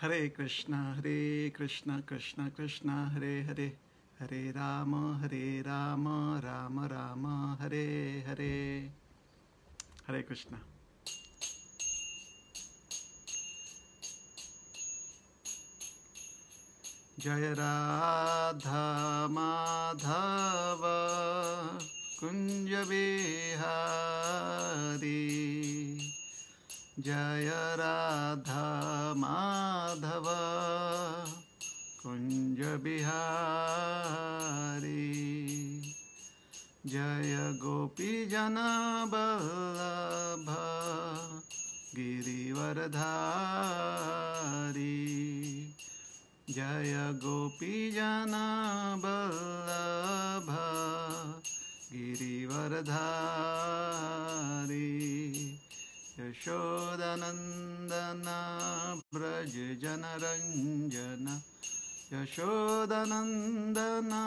हरे कृष्णा हरे कृष्णा कृष्णा कृष्णा हरे हरे हरे राम हरे राम राम राम हरे हरे हरे कृष्णा जय राधा माधव कुञ्जविहारी जय राधा माधव कुंज बिहारी जय बल्लभ गिरिवरधारी जय गोपी जन बल्लभ गिरिवरधारी यशोदनन्दना व्रज जनरञ्जन यशोदनन्दना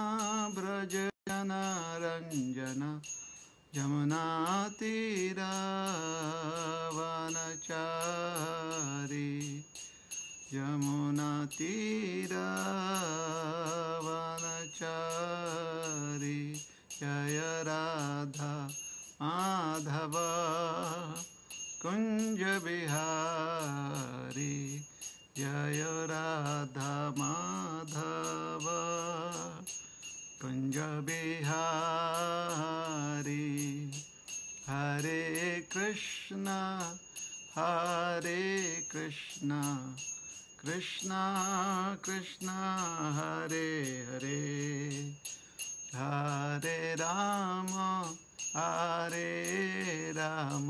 व्रज जनरञ्जन यमुनातीरावनचारि यमुनातीरावनचारि जय राधा माधवा कुंज बिहारी जय राधा माधव कुंज बिहारी हरे कृष्णा हरे कृष्णा कृष्णा कृष्णा हरे हरे हरे राम हरे Ram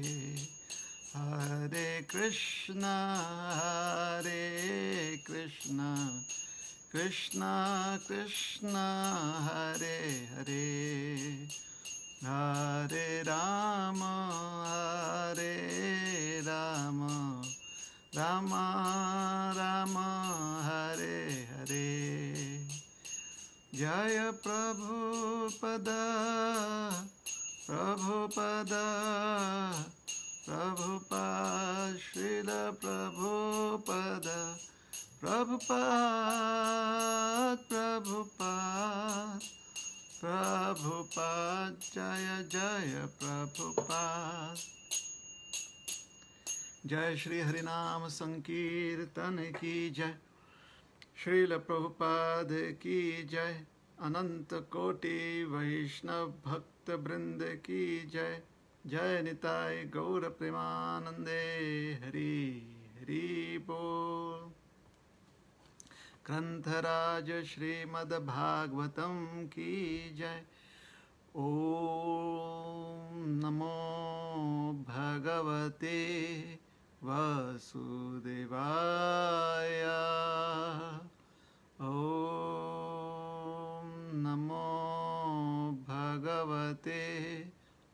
Hare Krishna, Hare Krishna, Krishna Krishna, Hare Hare, Hare Rama, Hare Rama, Rama Rama, Hare Hare, Jaya Prabhupada, Prabhupada. Prabhupada Srila प्रभुपद Prabhupada Prabhupada Prabhupada जय जय प्रभुपाद जय श्री हरिनाम संकीर्तन की जय श्रील प्रभुपाद की जय अनंत कोटि वैष्णव भक्त वृंद की जय जय निताय गौर प्रेमानंदे हरि हरि बोल ग्रंथराज श्रीमद्भागवतम की जय ओम नमो भगवते वसुदेवाय ओम नमो भगवते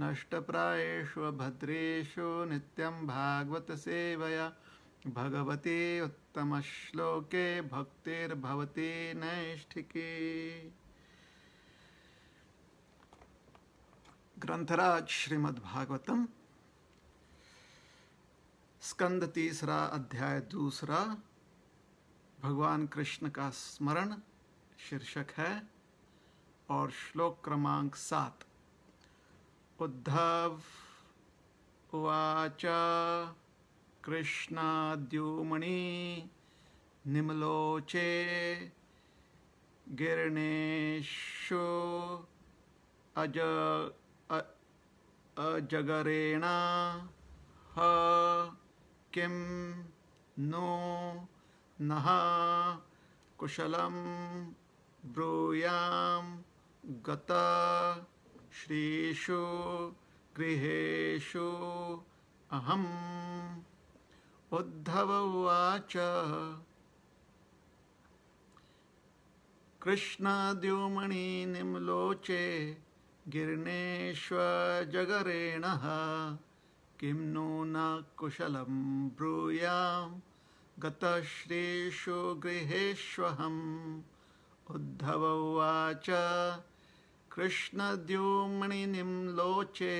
नष्टप्रायेष्व भद्रेषु नित्यं भागवतसेवया भगवती श्लोके भक्तिर्भवती नैष्ठिकी ग्रंथराज श्रीमद्भागवतम स्कंद तीसरा अध्याय दूसरा भगवान कृष्ण का स्मरण शीर्षक है और श्लोक क्रमांक सात उद्धव उवाच कृष्णाद्युमणि निम्लोचे गिरणेशो अज अजगरेण ह किं नो नः कुशलं ब्रूयां गता श्रीषु गृहेषु अहम् उद्धव उवाच कृष्णाद्युमणि निम्लोचे गिरणेष्वजगरेणः किं नो न कुशलं ब्रूयां गतश्रीषु गृहेष्वहम् उद्धव उवाच कृष्णद्युम्णिनिं लोचे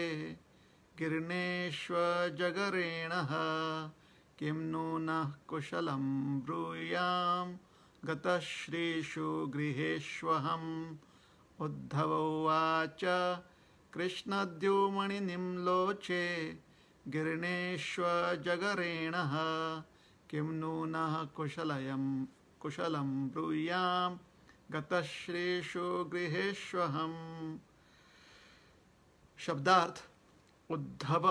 गिरणेष्वजगरेणः किं नूनः कुशलं ब्रूयां गतश्रीषु श्रीषु उद्धव उवाच कृष्णद्युमणिनिं लोचे गिरणेष्वजगरेणः किं नून कुशल कुशल ब्रूयाम् गतश्रेषो गृहेष्वहम शब्दार्थ उद्धव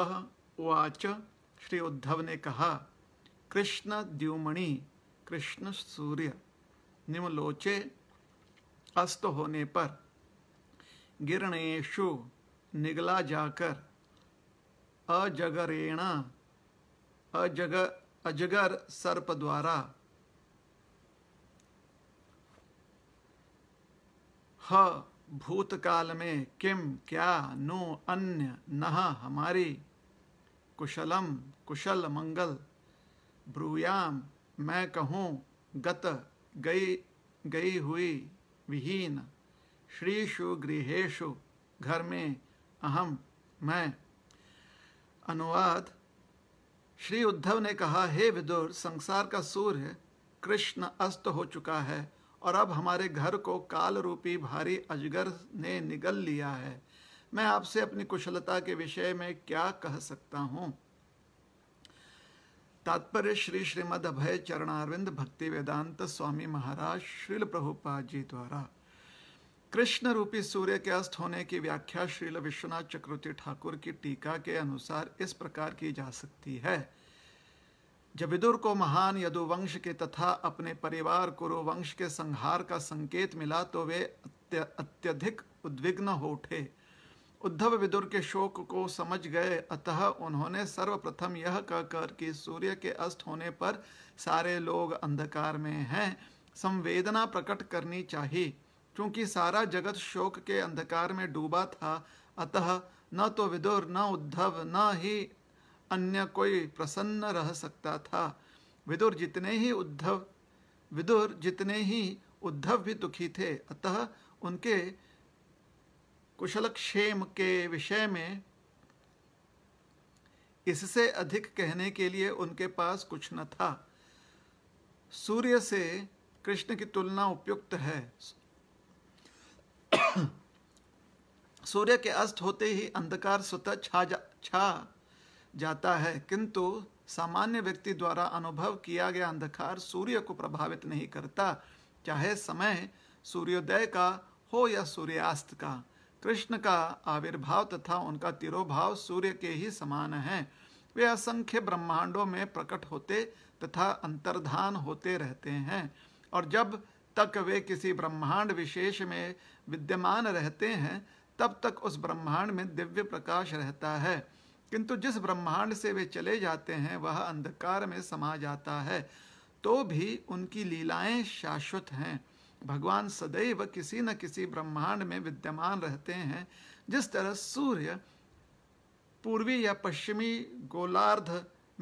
उवाच श्री उद्धव ने कहा कृष्ण द्युमणि कृष्ण सूर्य निम्लोचे अस्त होने पर गिरणेशु निगला जाकर अजगरेण अजग अजगर सर्प द्वारा ह भूतकाल में किम क्या नो अन्य नह हमारी कुशलम कुशल मंगल ब्रूयाम मैं कहूँ गत गई गई हुई विहीन श्रीषु गृहेशु घर में अहम मैं अनुवाद श्री उद्धव ने कहा हे विदुर संसार का सूर्य कृष्ण अस्त हो चुका है और अब हमारे घर को काल रूपी भारी अजगर ने निगल लिया है मैं आपसे अपनी कुशलता के विषय में क्या कह सकता हूँ तात्पर्य श्री श्रीमद अभय चरणारविंद भक्ति वेदांत स्वामी महाराज श्रील प्रभुपाद जी द्वारा कृष्ण रूपी सूर्य के अस्त होने की व्याख्या श्रील विश्वनाथ चक्रवर्ती ठाकुर की टीका के अनुसार इस प्रकार की जा सकती है जब विदुर को महान यदुवंश के तथा अपने परिवार कुरुवंश के संहार का संकेत मिला तो वे अत्यधिक उद्विग्न हो उठे उद्धव विदुर के शोक को समझ गए अतः उन्होंने सर्वप्रथम यह कहकर कि सूर्य के अस्त होने पर सारे लोग अंधकार में हैं संवेदना प्रकट करनी चाहिए क्योंकि सारा जगत शोक के अंधकार में डूबा था अतः न तो विदुर न उद्धव न ही अन्य कोई प्रसन्न रह सकता था विदुर जितने ही उद्धव विदुर जितने ही उद्धव भी दुखी थे अतः उनके कुशलक्षेम के विषय में इससे अधिक कहने के लिए उनके पास कुछ न था सूर्य से कृष्ण की तुलना उपयुक्त है सूर्य के अस्त होते ही अंधकार स्वतः छा जा छा जाता है किंतु सामान्य व्यक्ति द्वारा अनुभव किया गया अंधकार सूर्य को प्रभावित नहीं करता चाहे समय सूर्योदय का हो या सूर्यास्त का कृष्ण का आविर्भाव तथा उनका तिरोभाव सूर्य के ही समान है वे असंख्य ब्रह्मांडों में प्रकट होते तथा अंतर्धान होते रहते हैं और जब तक वे किसी ब्रह्मांड विशेष में विद्यमान रहते हैं तब तक उस ब्रह्मांड में दिव्य प्रकाश रहता है किंतु जिस ब्रह्मांड से वे चले जाते हैं वह अंधकार में समा जाता है तो भी उनकी लीलाएं शाश्वत हैं भगवान सदैव किसी न किसी ब्रह्मांड में विद्यमान रहते हैं जिस तरह सूर्य पूर्वी या पश्चिमी गोलार्ध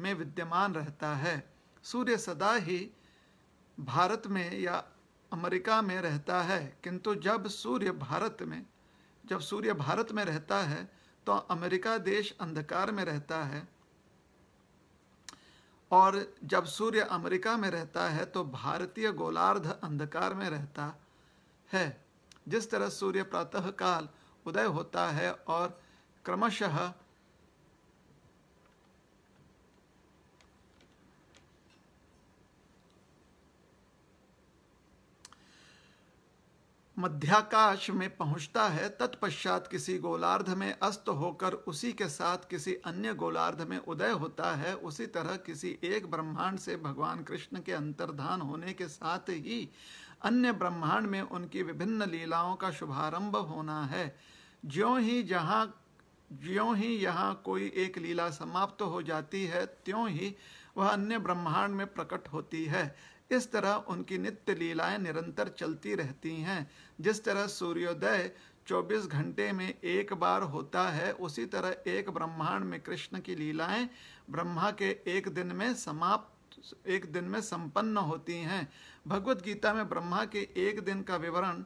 में विद्यमान रहता है सूर्य सदा ही भारत में या अमेरिका में रहता है किंतु जब सूर्य भारत में जब सूर्य भारत में रहता है तो अमेरिका देश अंधकार में रहता है और जब सूर्य अमेरिका में रहता है तो भारतीय गोलार्ध अंधकार में रहता है जिस तरह सूर्य प्रातः काल उदय होता है और क्रमशः मध्याकाश में पहुंचता है तत्पश्चात किसी गोलार्ध में अस्त होकर उसी के साथ किसी अन्य गोलार्ध में उदय होता है उसी तरह किसी एक ब्रह्मांड से भगवान कृष्ण के अंतर्धान होने के साथ ही अन्य ब्रह्मांड में उनकी विभिन्न लीलाओं का शुभारंभ होना है ज्यों ही जहाँ ज्यों ही यहाँ कोई एक लीला समाप्त तो हो जाती है त्यों ही वह अन्य ब्रह्मांड में प्रकट होती है इस तरह उनकी नित्य लीलाएं निरंतर चलती रहती हैं जिस तरह सूर्योदय 24 घंटे में एक बार होता है उसी तरह एक ब्रह्मांड में कृष्ण की लीलाएं ब्रह्मा के एक दिन में समाप्त एक दिन में संपन्न होती हैं भगवत गीता में ब्रह्मा के एक दिन का विवरण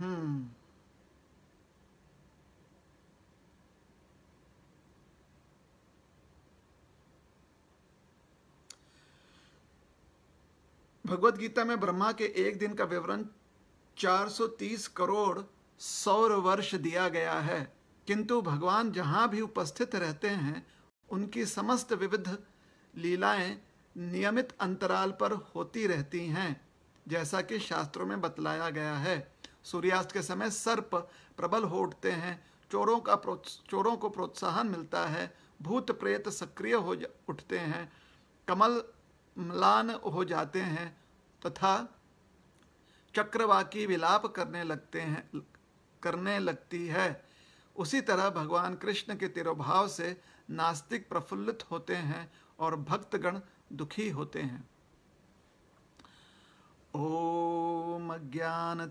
हम्म भगवत गीता में ब्रह्मा के एक दिन का विवरण 430 करोड़ सौर वर्ष दिया गया है किंतु भगवान जहाँ भी उपस्थित रहते हैं उनकी समस्त विविध लीलाएं नियमित अंतराल पर होती रहती हैं जैसा कि शास्त्रों में बतलाया गया है सूर्यास्त के समय सर्प प्रबल हो उठते हैं चोरों का चोरों को प्रोत्साहन मिलता है भूत प्रेत सक्रिय हो उठते हैं कमल म्लान हो जाते हैं तथा चक्रवाकी विलाप करने लगते हैं करने लगती है उसी तरह भगवान कृष्ण के तिरुभाव से नास्तिक प्रफुल्लित होते हैं और भक्तगण दुखी होते हैं ओम शलाक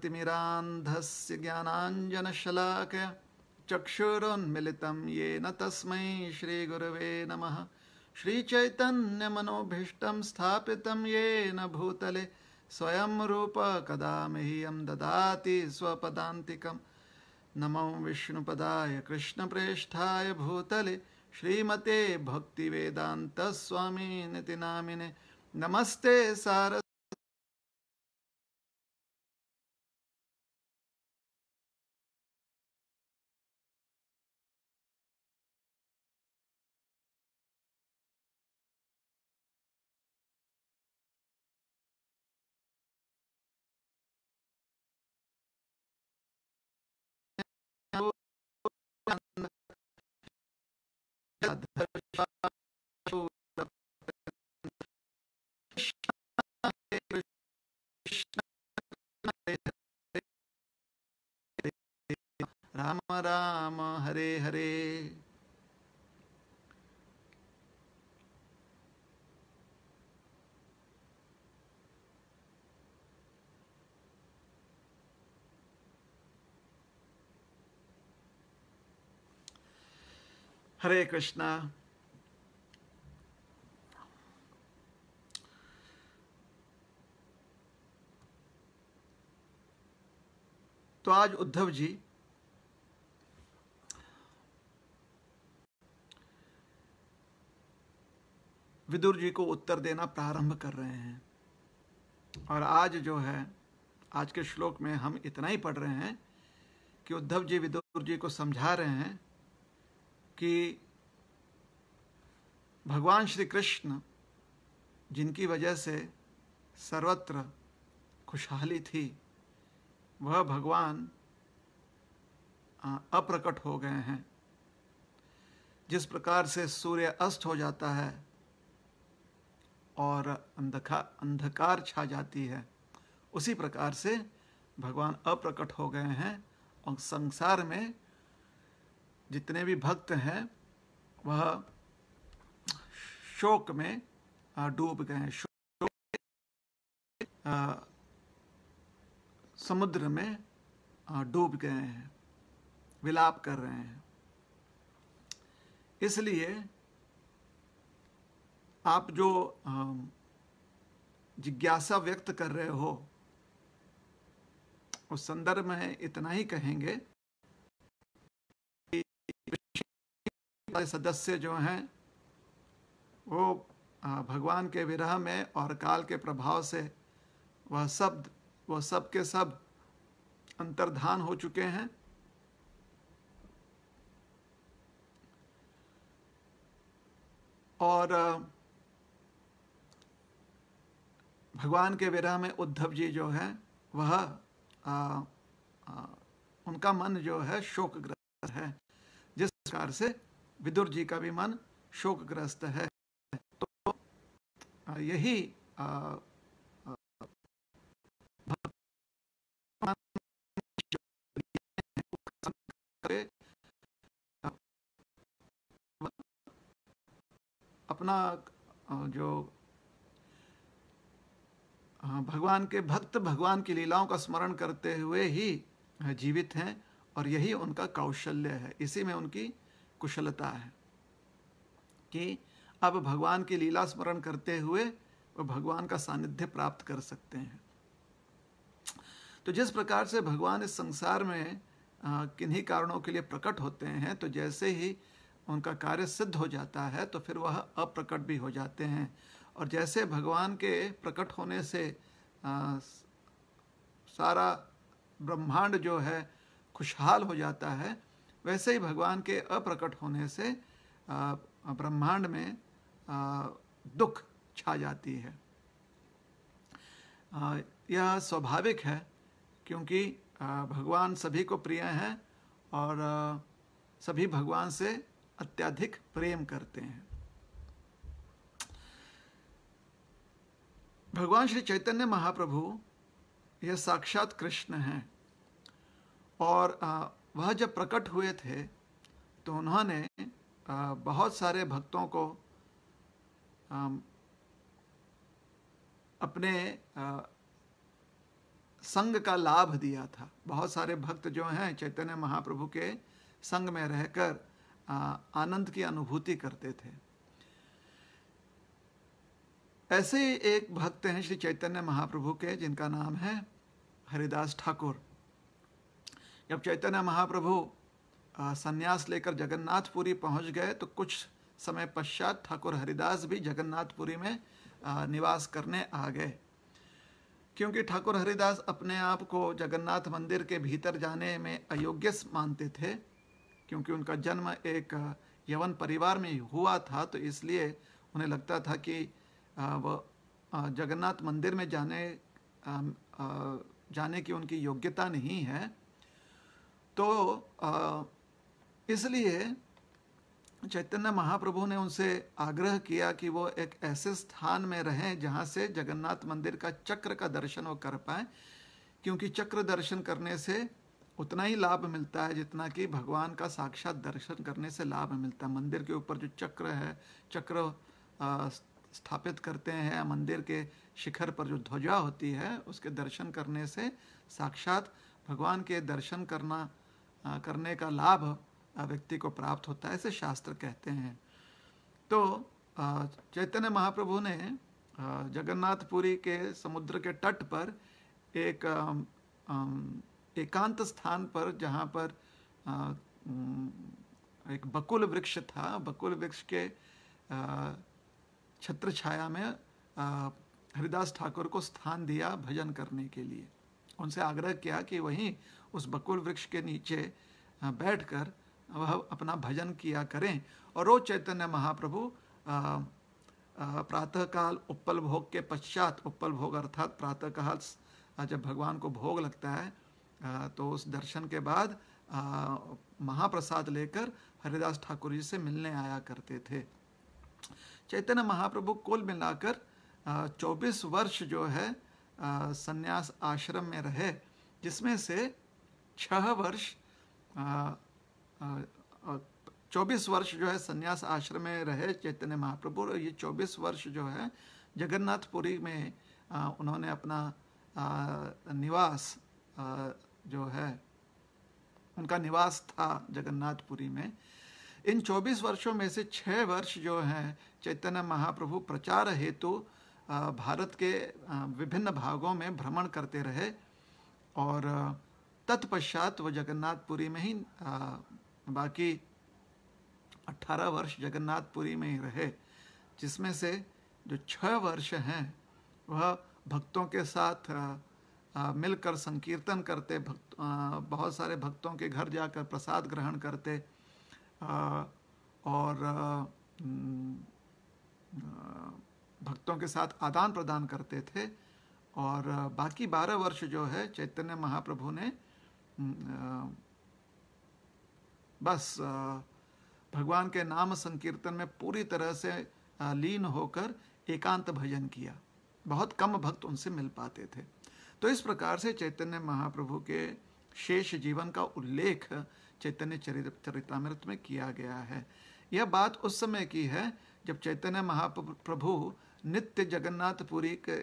ज्ञानाञ्जनशलाकय ये न तस्मै श्रीगुरवे नमः श्रीचैतन्यमनोभीष्टं स्थापितं येन भूतले स्वयं रूप कदा मह्यं ददाति स्वपदान्तिकं नमो विष्णुपदाय कृष्णप्रेष्ठाय भूतले श्रीमते भक्तिवेदान्तस्वामीनिति नामिने नमस्ते सार राम राम हरे हरे Hare Krishna. तो आज उद्धव जी विदुर जी को उत्तर देना प्रारंभ कर रहे हैं और आज जो है आज के श्लोक में हम इतना ही पढ़ रहे हैं कि उद्धव जी विदुर जी को समझा रहे हैं कि भगवान श्री कृष्ण जिनकी वजह से सर्वत्र खुशहाली थी वह भगवान अप्रकट हो गए हैं जिस प्रकार से सूर्य अस्त हो जाता है और अंधका अंधकार छा जाती है उसी प्रकार से भगवान अप्रकट हो गए हैं और संसार में जितने भी भक्त हैं वह शोक में डूब गए हैं शोक समुद्र में डूब गए हैं विलाप कर रहे हैं इसलिए आप जो जिज्ञासा व्यक्त कर रहे हो उस संदर्भ में इतना ही कहेंगे के सदस्य जो हैं वो भगवान के विरह में और काल के प्रभाव से वह सब वह सब के सब अंतर्धान हो चुके हैं और भगवान के विरह में उद्धव जी जो है वह आ, आ, उनका मन जो है शोकग्रस्त है जिस प्रकार से विदुर जी का भी मन शोकग्रस्त है तो यही अपना जो भगवान के भक्त भगवान की लीलाओं का स्मरण करते हुए ही जीवित हैं और यही उनका कौशल्य है इसी में उनकी कुशलता है कि अब भगवान की लीला स्मरण करते हुए वह भगवान का सानिध्य प्राप्त कर सकते हैं तो जिस प्रकार से भगवान इस संसार में किन्हीं कारणों के लिए प्रकट होते हैं तो जैसे ही उनका कार्य सिद्ध हो जाता है तो फिर वह अप्रकट भी हो जाते हैं और जैसे भगवान के प्रकट होने से आ, सारा ब्रह्मांड जो है खुशहाल हो जाता है वैसे ही भगवान के अप्रकट होने से ब्रह्मांड में दुख छा जाती है यह स्वाभाविक है क्योंकि भगवान सभी को प्रिय हैं और सभी भगवान से अत्याधिक प्रेम करते हैं भगवान श्री चैतन्य महाप्रभु यह साक्षात कृष्ण हैं और वह जब प्रकट हुए थे तो उन्होंने बहुत सारे भक्तों को अपने संग का लाभ दिया था बहुत सारे भक्त जो हैं चैतन्य महाप्रभु के संग में रहकर आनंद की अनुभूति करते थे ऐसे एक भक्त हैं श्री चैतन्य महाप्रभु के जिनका नाम है हरिदास ठाकुर जब चैतन्य महाप्रभु संन्यास लेकर जगन्नाथपुरी पहुंच गए तो कुछ समय पश्चात ठाकुर हरिदास भी जगन्नाथपुरी में निवास करने आ गए क्योंकि ठाकुर हरिदास अपने आप को जगन्नाथ मंदिर के भीतर जाने में अयोग्य मानते थे क्योंकि उनका जन्म एक यवन परिवार में हुआ था तो इसलिए उन्हें लगता था कि वह जगन्नाथ मंदिर में जाने जाने की उनकी योग्यता नहीं है तो इसलिए चैतन्य महाप्रभु ने उनसे आग्रह किया कि वो एक ऐसे स्थान में रहें जहाँ से जगन्नाथ मंदिर का चक्र का दर्शन वो कर पाए क्योंकि चक्र दर्शन करने से उतना ही लाभ मिलता है जितना कि भगवान का साक्षात दर्शन करने से लाभ मिलता है मंदिर के ऊपर जो चक्र है चक्र स्थापित करते हैं मंदिर के शिखर पर जो ध्वजा होती है उसके दर्शन करने से साक्षात भगवान के दर्शन करना करने का लाभ व्यक्ति को प्राप्त होता है ऐसे शास्त्र कहते हैं तो चैतन्य महाप्रभु ने जगन्नाथपुरी के समुद्र के तट पर एक एकांत स्थान पर जहाँ पर एक बकुल वृक्ष था बकुल वृक्ष के छत्र छाया में हरिदास ठाकुर को स्थान दिया भजन करने के लिए उनसे आग्रह किया कि वहीं उस बकुल वृक्ष के नीचे बैठकर वह अपना भजन किया करें और रोज चैतन्य महाप्रभु प्रातःकाल उपल भोग के पश्चात उपल भोग अर्थात प्रातःकाल जब भगवान को भोग लगता है तो उस दर्शन के बाद महाप्रसाद लेकर हरिदास ठाकुर जी से मिलने आया करते थे चैतन्य महाप्रभु कुल मिलाकर 24 वर्ष जो है संन्यास आश्रम में रहे जिसमें से छह वर्ष चौबीस वर्ष जो है सन्यास आश्रम में रहे चैतन्य महाप्रभु और ये चौबीस वर्ष जो है जगन्नाथपुरी में आ, उन्होंने अपना आ, निवास आ, जो है उनका निवास था जगन्नाथपुरी में इन चौबीस वर्षों में से छः वर्ष जो हैं चैतन्य महाप्रभु प्रचार हेतु भारत के विभिन्न भागों में भ्रमण करते रहे और तत्पश्चात वह जगन्नाथपुरी में ही बाकी 18 वर्ष जगन्नाथपुरी में ही रहे जिसमें से जो छः वर्ष हैं वह भक्तों के साथ मिलकर संकीर्तन करते भक्त बहुत सारे भक्तों के घर जाकर प्रसाद ग्रहण करते और भक्तों के साथ आदान प्रदान करते थे और बाकी बारह वर्ष जो है चैतन्य महाप्रभु ने बस भगवान के नाम संकीर्तन में पूरी तरह से लीन होकर एकांत भजन किया बहुत कम भक्त उनसे मिल पाते थे तो इस प्रकार से चैतन्य महाप्रभु के शेष जीवन का उल्लेख चैतन्य चरित चरितमृत में किया गया है यह बात उस समय की है जब चैतन्य महाप्रभु नित्य जगन्नाथपुरी के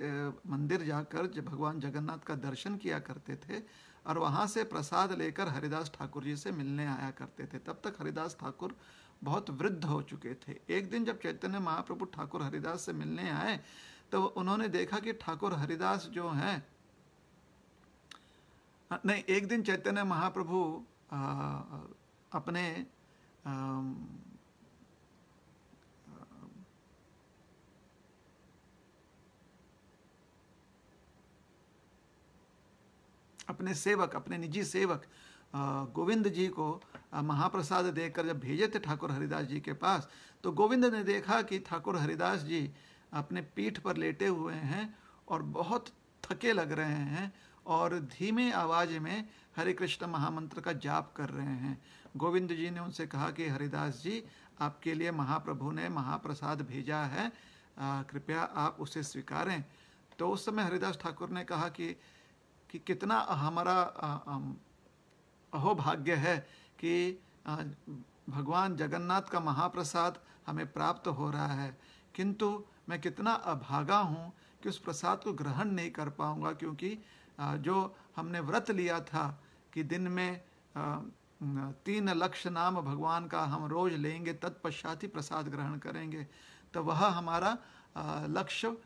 मंदिर जाकर जब भगवान जगन्नाथ का दर्शन किया करते थे और वहाँ से प्रसाद लेकर हरिदास ठाकुर जी से मिलने आया करते थे तब तक हरिदास ठाकुर बहुत वृद्ध हो चुके थे एक दिन जब चैतन्य महाप्रभु ठाकुर हरिदास से मिलने आए तो उन्होंने देखा कि ठाकुर हरिदास जो हैं नहीं एक दिन चैतन्य महाप्रभु अपने अपने सेवक अपने निजी सेवक गोविंद जी को महाप्रसाद देकर जब भेजे थे ठाकुर हरिदास जी के पास तो गोविंद ने देखा कि ठाकुर हरिदास जी अपने पीठ पर लेटे हुए हैं और बहुत थके लग रहे हैं और धीमे आवाज़ में हरे कृष्ण महामंत्र का जाप कर रहे हैं गोविंद जी ने उनसे कहा कि हरिदास जी आपके लिए महाप्रभु ने महाप्रसाद भेजा है कृपया आप उसे स्वीकारें तो उस समय हरिदास ठाकुर ने कहा कि कि कितना हमारा अहोभाग्य है कि भगवान जगन्नाथ का महाप्रसाद हमें प्राप्त हो रहा है किंतु मैं कितना अभागा हूँ कि उस प्रसाद को ग्रहण नहीं कर पाऊँगा क्योंकि जो हमने व्रत लिया था कि दिन में तीन लक्ष नाम भगवान का हम रोज लेंगे तत्पश्चात ही प्रसाद ग्रहण करेंगे तो वह हमारा लक्ष्य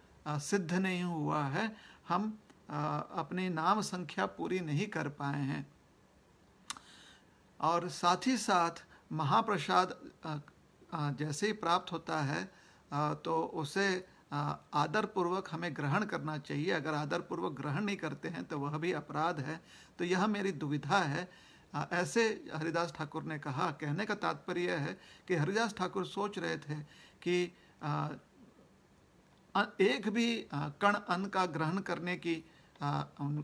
सिद्ध नहीं हुआ है हम अपनी नाम संख्या पूरी नहीं कर पाए हैं और साथ ही साथ महाप्रसाद जैसे ही प्राप्त होता है तो उसे आदरपूर्वक हमें ग्रहण करना चाहिए अगर आदरपूर्वक ग्रहण नहीं करते हैं तो वह भी अपराध है तो यह मेरी दुविधा है ऐसे हरिदास ठाकुर ने कहा कहने का तात्पर्य है कि हरिदास ठाकुर सोच रहे थे कि एक भी कण अन्न का ग्रहण करने की उन,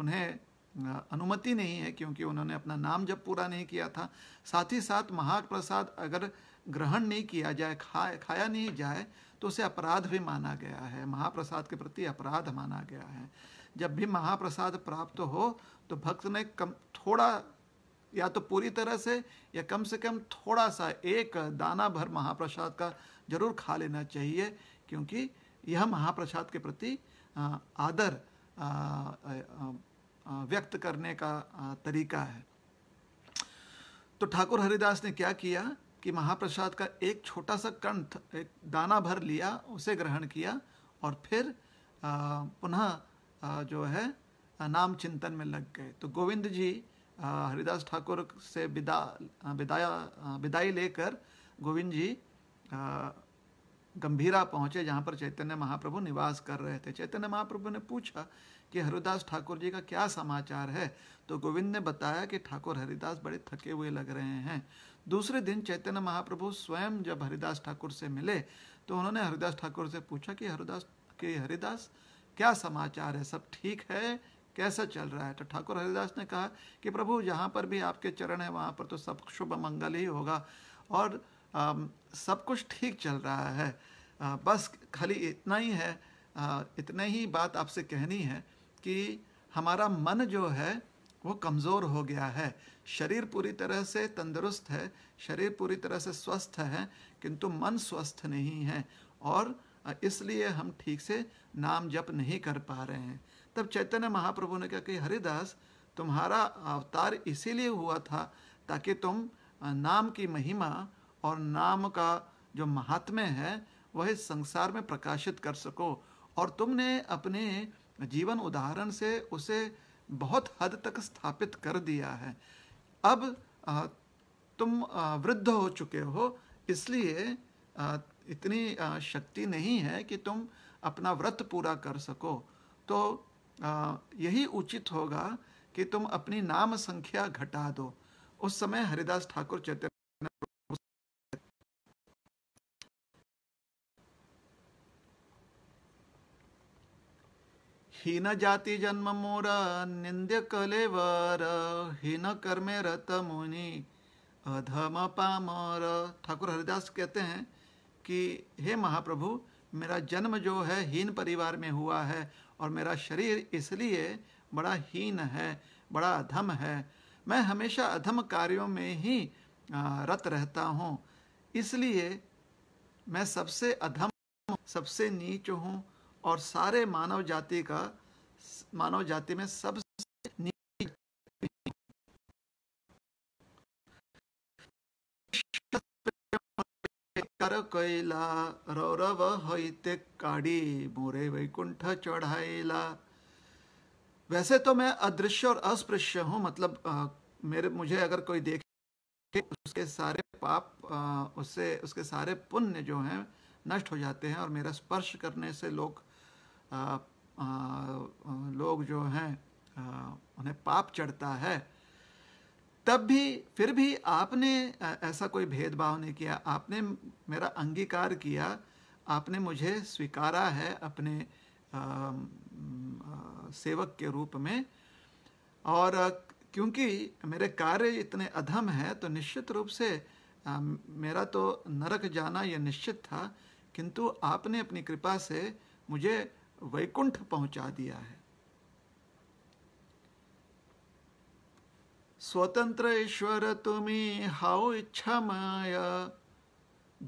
उन्हें अनुमति नहीं है क्योंकि उन्होंने अपना नाम जब पूरा नहीं किया था साथ ही साथ महाप्रसाद अगर ग्रहण नहीं किया जाए खा खाया नहीं जाए तो उसे अपराध भी माना गया है महाप्रसाद के प्रति अपराध माना गया है जब भी महाप्रसाद प्राप्त हो तो भक्त ने कम थोड़ा या तो पूरी तरह से या कम से कम थोड़ा सा एक दाना भर महाप्रसाद का जरूर खा लेना चाहिए क्योंकि यह महाप्रसाद के प्रति आदर व्यक्त करने का तरीका है तो ठाकुर हरिदास ने क्या किया कि महाप्रसाद का एक छोटा सा कंठ एक दाना भर लिया उसे ग्रहण किया और फिर पुनः जो है नाम चिंतन में लग गए तो गोविंद जी हरिदास ठाकुर से विदा विदाया विदाई लेकर गोविंद जी गंभीरा पहुंचे जहाँ पर चैतन्य महाप्रभु निवास कर रहे थे चैतन्य महाप्रभु ने पूछा कि हरिदास ठाकुर जी का क्या समाचार है तो गोविंद ने बताया कि ठाकुर हरिदास बड़े थके हुए लग रहे हैं दूसरे दिन चैतन्य महाप्रभु स्वयं जब हरिदास ठाकुर से मिले तो उन्होंने हरिदास ठाकुर से पूछा कि हरिदास के हरिदास क्या समाचार है सब ठीक है कैसा चल रहा है तो ठाकुर हरिदास ने कहा कि प्रभु जहाँ पर भी आपके चरण है वहाँ पर तो सब शुभ मंगल ही होगा और सब कुछ ठीक चल रहा है बस खाली इतना ही है इतना ही बात आपसे कहनी है कि हमारा मन जो है वो कमज़ोर हो गया है शरीर पूरी तरह से तंदुरुस्त है शरीर पूरी तरह से स्वस्थ है किंतु मन स्वस्थ नहीं है और इसलिए हम ठीक से नाम जप नहीं कर पा रहे हैं तब चैतन्य महाप्रभु ने कहा कि हरिदास तुम्हारा अवतार इसीलिए हुआ था ताकि तुम नाम की महिमा और नाम का जो महात्म्य है वह इस संसार में प्रकाशित कर सको और तुमने अपने जीवन उदाहरण से उसे बहुत हद तक स्थापित कर दिया है अब तुम वृद्ध हो चुके हो इसलिए इतनी शक्ति नहीं है कि तुम अपना व्रत पूरा कर सको तो यही उचित होगा कि तुम अपनी नाम संख्या घटा दो उस समय हरिदास ठाकुर चैत्य हीन जाति जन्म मोर निंद्य कलेवर हीन कर्मे रत मुनि अधम पामर ठाकुर हरिदास कहते हैं कि हे महाप्रभु मेरा जन्म जो है हीन परिवार में हुआ है और मेरा शरीर इसलिए बड़ा हीन है बड़ा अधम है मैं हमेशा अधम कार्यों में ही रत रहता हूँ इसलिए मैं सबसे अधम सबसे नीच हूँ और सारे मानव जाति का मानव जाति में सबसे कैला रौरव होते काड़ी मोरे वैकुंठ चढ़ाईला वैसे तो मैं अदृश्य और अस्पृश्य हूँ मतलब आ, मेरे मुझे अगर कोई देखे उसके सारे पाप उससे उसके सारे पुण्य जो हैं नष्ट हो जाते हैं और मेरा स्पर्श करने से लोग लोग जो हैं उन्हें पाप चढ़ता है तब भी फिर भी आपने ऐसा कोई भेदभाव नहीं किया आपने मेरा अंगीकार किया आपने मुझे स्वीकारा है अपने आ, आ, सेवक के रूप में और क्योंकि मेरे कार्य इतने अधम हैं तो निश्चित रूप से आ, मेरा तो नरक जाना यह निश्चित था किंतु आपने अपनी कृपा से मुझे वैकुंठ पहुंचा दिया है स्वतंत्र ईश्वर तुम्हें हाउ इच्छा माया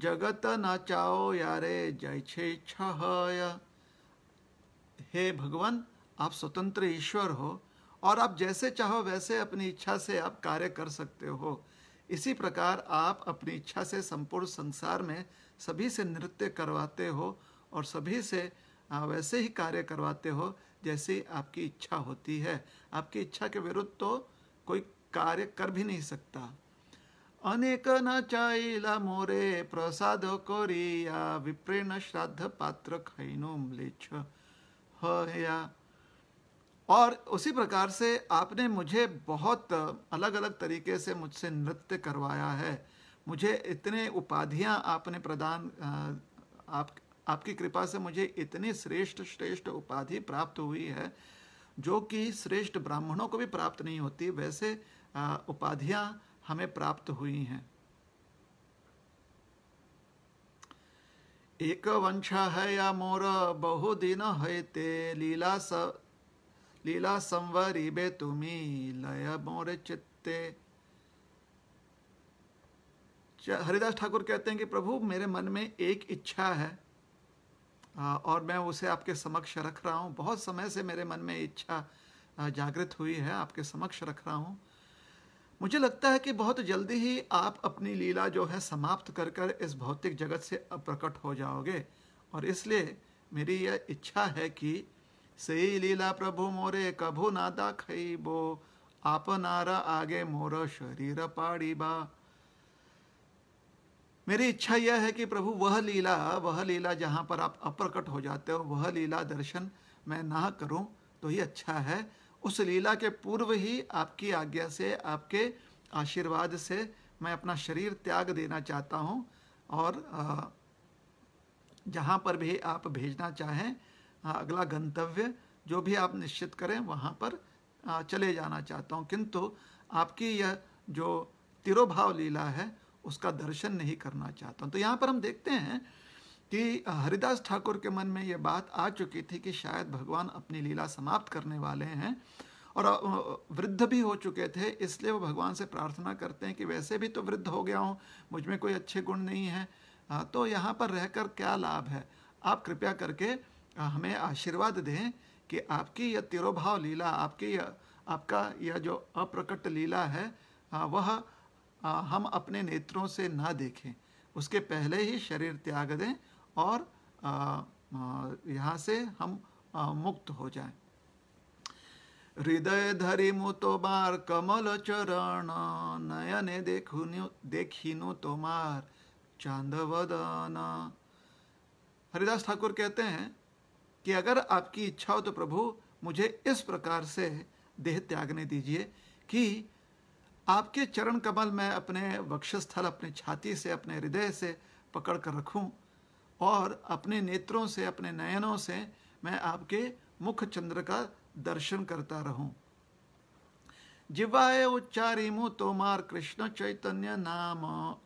जगत नाचाओ यारे छे इच्छा हे भगवान आप स्वतंत्र ईश्वर हो और आप जैसे चाहो वैसे अपनी इच्छा से आप कार्य कर सकते हो इसी प्रकार आप अपनी इच्छा से संपूर्ण संसार में सभी से नृत्य करवाते हो और सभी से वैसे ही कार्य करवाते हो जैसे आपकी इच्छा होती है आपकी इच्छा के विरुद्ध तो कोई कार्य कर भी नहीं सकता अनेक न चाहला मोरे प्रसाद कोरिया विप्रेण श्राद्ध पात्र खैनो म्लेच्छ या और उसी प्रकार से आपने मुझे बहुत अलग अलग तरीके से मुझसे नृत्य करवाया है मुझे इतने उपाधियां आपने प्रदान आप आपकी कृपा से मुझे इतनी श्रेष्ठ श्रेष्ठ उपाधि प्राप्त हुई है जो कि श्रेष्ठ ब्राह्मणों को भी प्राप्त नहीं होती वैसे उपाधियां हमें प्राप्त हुई हैं एक वंशा है या मोर दिन है ते लीला स लीला संवरी बे तुमी लय मोर चित्ते हरिदास ठाकुर कहते हैं कि प्रभु मेरे मन में एक इच्छा है और मैं उसे आपके समक्ष रख रहा हूँ बहुत समय से मेरे मन में इच्छा जागृत हुई है आपके समक्ष रख रहा हूँ मुझे लगता है कि बहुत जल्दी ही आप अपनी लीला जो है समाप्त कर कर इस भौतिक जगत से अप्रकट हो जाओगे और इसलिए मेरी यह इच्छा है कि सही लीला प्रभु मोरे कभू ना दाखई बो आप नारा आगे मोर शरीर पाड़ी बा मेरी इच्छा यह है कि प्रभु वह लीला वह लीला जहाँ पर आप अप्रकट हो जाते हो वह लीला दर्शन मैं ना करूँ तो ही अच्छा है उस लीला के पूर्व ही आपकी आज्ञा से आपके आशीर्वाद से मैं अपना शरीर त्याग देना चाहता हूँ और जहाँ पर भी आप भेजना चाहें अगला गंतव्य जो भी आप निश्चित करें वहाँ पर चले जाना चाहता हूँ किंतु आपकी यह जो तिरोभाव लीला है उसका दर्शन नहीं करना चाहता हूँ तो यहाँ पर हम देखते हैं कि हरिदास ठाकुर के मन में ये बात आ चुकी थी कि शायद भगवान अपनी लीला समाप्त करने वाले हैं और वृद्ध भी हो चुके थे इसलिए वो भगवान से प्रार्थना करते हैं कि वैसे भी तो वृद्ध हो गया हूँ मुझ में कोई अच्छे गुण नहीं है तो यहाँ पर रहकर क्या लाभ है आप कृपया करके हमें आशीर्वाद दें कि आपकी यह तिरोभाव लीला आपकी यह आपका यह जो अप्रकट लीला है वह आ, हम अपने नेत्रों से ना देखें उसके पहले ही शरीर त्याग दें और यहाँ से हम आ, मुक्त हो जाएं हृदय धरी तोमार कमल चरण नयने देखुनु देखिनु तोमार चांदवदन हरिदास ठाकुर कहते हैं कि अगर आपकी इच्छा हो तो प्रभु मुझे इस प्रकार से देह त्यागने दीजिए कि आपके चरण कमल मैं अपने वक्षस्थल अपने छाती से अपने हृदय से पकड़ कर रखूं और अपने नेत्रों से अपने नयनों से मैं आपके मुख चंद्र का दर्शन करता रहूं उच्चारी उच्चारिमु तोमार कृष्ण चैतन्य नाम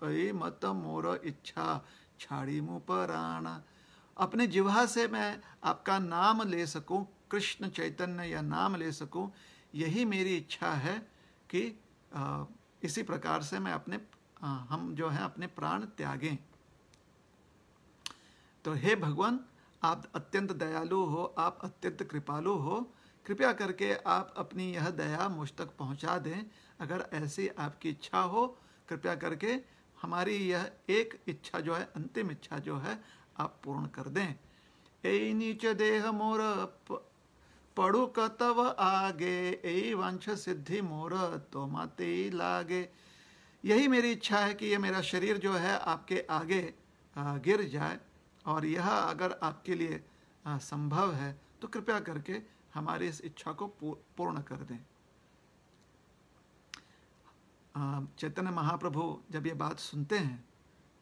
ऐ मत मोर इच्छा छाड़ीमु पराण अपने जिवा से मैं आपका नाम ले सकूं कृष्ण चैतन्य या नाम ले सकूं यही मेरी इच्छा है कि इसी प्रकार से मैं अपने हम जो है अपने प्राण त्यागें तो हे भगवान आप अत्यंत दयालु हो आप अत्यंत कृपालु हो कृपया करके आप अपनी यह दया मुझ तक पहुंचा दें अगर ऐसी आपकी इच्छा हो कृपया करके हमारी यह एक इच्छा जो है अंतिम इच्छा जो है आप पूर्ण कर दें ए नीच देह मोर पढ़ु कतव आगे ए वंश सिद्धि मोर तो माते लागे यही मेरी इच्छा है कि ये मेरा शरीर जो है आपके आगे गिर जाए और यह अगर आपके लिए संभव है तो कृपया करके हमारी इस इच्छा को पूर्ण कर दें चैतन्य महाप्रभु जब ये बात सुनते हैं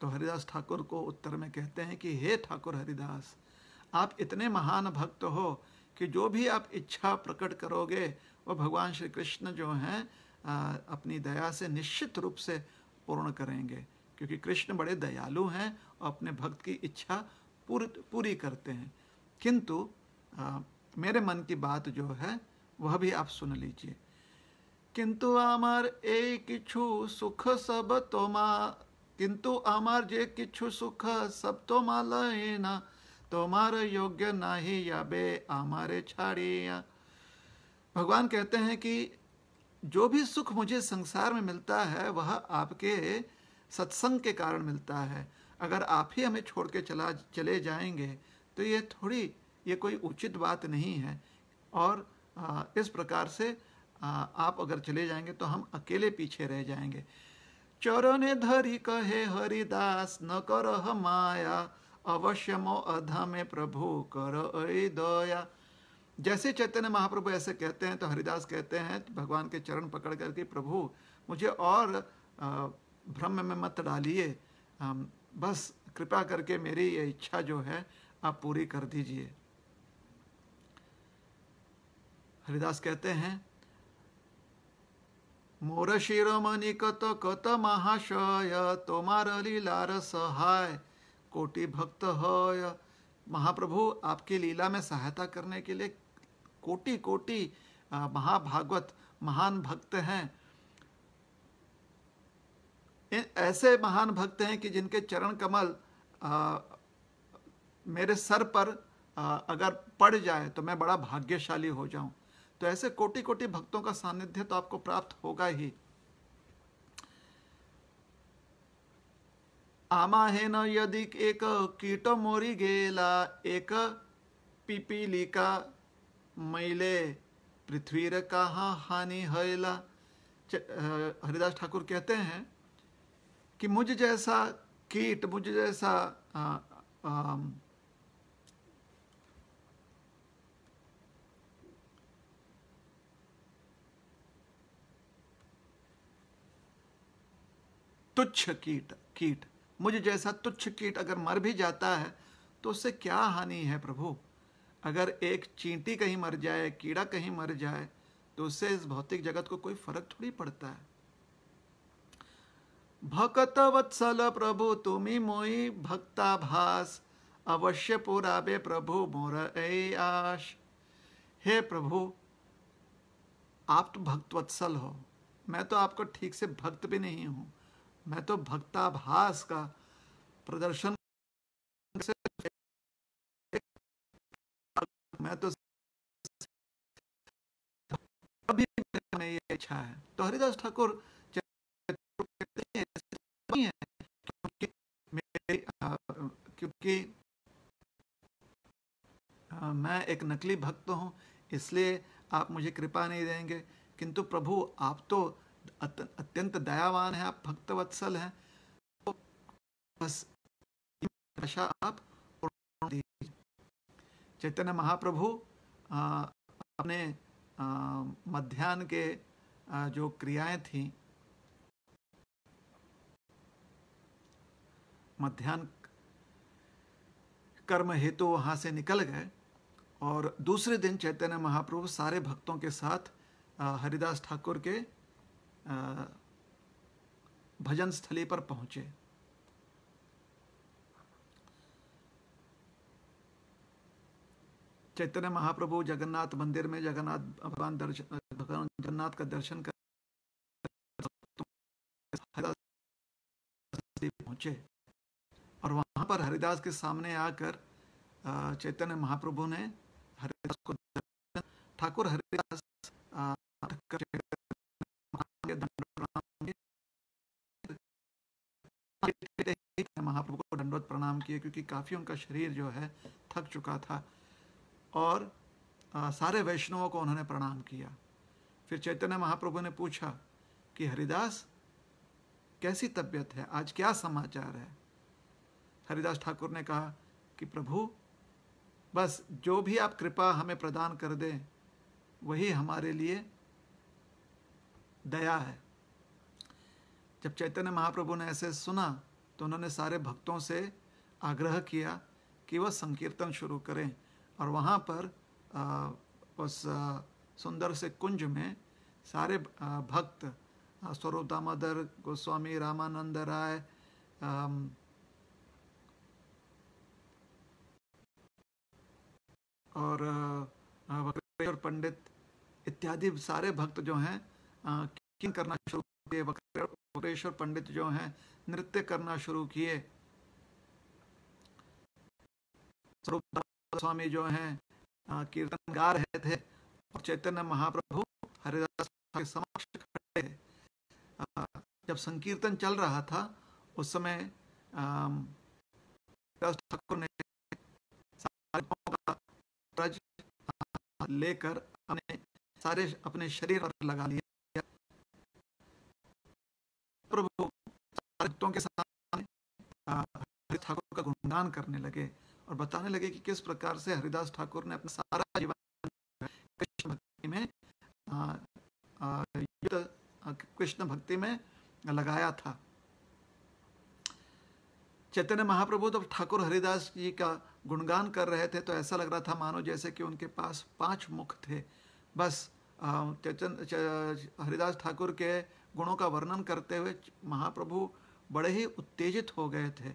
तो हरिदास ठाकुर को उत्तर में कहते हैं कि हे ठाकुर हरिदास आप इतने महान भक्त हो कि जो भी आप इच्छा प्रकट करोगे वो भगवान श्री कृष्ण जो हैं अपनी दया से निश्चित रूप से पूर्ण करेंगे क्योंकि कृष्ण बड़े दयालु हैं और अपने भक्त की इच्छा पूर, पूरी करते हैं किंतु आ, मेरे मन की बात जो है वह भी आप सुन लीजिए কিন্তু আমার এই सुख सब तो তোমা किंतु আমার जे কিছু सुख सब तो লয় लेना तुम्हार योग्य नाही या बे हमारे छाड़िया भगवान कहते हैं कि जो भी सुख मुझे संसार में मिलता है वह आपके सत्संग के कारण मिलता है अगर आप ही हमें छोड़ के चला चले जाएंगे तो ये थोड़ी ये कोई उचित बात नहीं है और इस प्रकार से आप अगर चले जाएंगे तो हम अकेले पीछे रह जाएंगे चरण धरी कहे हरिदास न कर माया अवश्य मो अधम प्रभु कर दया जैसे चैतन्य महाप्रभु ऐसे कहते हैं तो हरिदास कहते हैं तो भगवान के चरण पकड़ करके प्रभु मुझे और भ्रम में मत डालिए बस कृपा करके मेरी ये इच्छा जो है आप पूरी कर दीजिए हरिदास कहते हैं मोर शिरो मनिक कत महाशय तोमार लीलार सहाय कोटि भक्त हो या महाप्रभु आपकी लीला में सहायता करने के लिए कोटि कोटि महाभागवत महान भक्त हैं ऐसे महान भक्त हैं कि जिनके चरण कमल आ, मेरे सर पर आ, अगर पड़ जाए तो मैं बड़ा भाग्यशाली हो जाऊं तो ऐसे कोटि कोटि भक्तों का सानिध्य तो आपको प्राप्त होगा ही है न यदि एक कीट मोरी गेला एक का मैले पृथ्वीर कहाँ हानि हैला हरिदास ठाकुर कहते हैं कि मुझ जैसा कीट मुझ जैसा आ, आ, तुच्छ कीट कीट मुझ जैसा तुच्छ कीट अगर मर भी जाता है तो उससे क्या हानि है प्रभु अगर एक चींटी कहीं मर जाए कीड़ा कहीं मर जाए तो उससे इस भौतिक जगत को कोई फर्क थोड़ी पड़ता है भकत वत्सल प्रभु तुम्हें मोई भक्ताभास अवश्य पूरा बे प्रभु मोर ऐ आश हे प्रभु आप तो भक्तवत्सल हो मैं तो आपको ठीक से भक्त भी नहीं हूं मैं तो भक्ताभास का प्रदर्शन मैं तो अभी में ये इच्छा है तो हरिदास ठाकुर क्योंकि मैं एक नकली भक्त हूँ इसलिए आप मुझे कृपा नहीं देंगे किंतु प्रभु आप तो अत्यंत दयावान है आप भक्तवत्सल हैं तो बस आशा आप चैतन्य महाप्रभु अपने मध्यान्ह के आ, जो क्रियाएं थी मध्यान्ह कर्म हेतु तो से निकल गए और दूसरे दिन चैतन्य महाप्रभु सारे भक्तों के साथ हरिदास ठाकुर के भजन स्थले पर पहुंचे चैतन्य महाप्रभु जगन्नाथ मंदिर में जगन्नाथ भगवान दर्शन भगवान जगन्नाथ का दर्शन कर पहुंचे और वहां पर हरिदास के सामने आकर चैतन्य महाप्रभु ने हरिदास को ठाकुर हरिदास महाप्रभु को दंडोत प्रणाम किए क्योंकि काफ़ी उनका शरीर जो है थक चुका था और आ, सारे वैष्णवों को उन्होंने प्रणाम किया फिर चैतन्य महाप्रभु ने पूछा कि हरिदास कैसी तबियत है आज क्या समाचार है हरिदास ठाकुर ने कहा कि प्रभु बस जो भी आप कृपा हमें प्रदान कर दें वही हमारे लिए दया है जब चैतन्य महाप्रभु ने ऐसे सुना तो उन्होंने सारे भक्तों से आग्रह किया कि वह संकीर्तन शुरू करें और वहाँ पर उस सुंदर से कुंज में सारे भक्त स्वरूप दामोदर गोस्वामी रामानंद राय और पंडित इत्यादि सारे भक्त जो हैं किन करना शुरू किए वक्रेश्वर पंडित जो हैं नृत्य करना शुरू किए स्वामी जो हैं कीर्तन गा रहे थे और चैतन्य महाप्रभु हरिदास के समक्ष खड़े जब संकीर्तन चल रहा था उस समय ठाकुर ने लेकर अपने सारे अपने शरीर पर लगा लिया प्रभु भक्तों के साथ ठाकुर का गुणगान करने लगे और बताने लगे कि किस प्रकार से हरिदास ठाकुर ने अपना सारा जीवन कृष्ण भक्ति में कृष्ण भक्ति में लगाया था चैतन्य महाप्रभु जब ठाकुर हरिदास जी का गुणगान कर रहे थे तो ऐसा लग रहा था मानो जैसे कि उनके पास पांच मुख थे बस चैतन्य हरिदास ठाकुर के गुणों का वर्णन करते हुए महाप्रभु बड़े ही उत्तेजित हो गए थे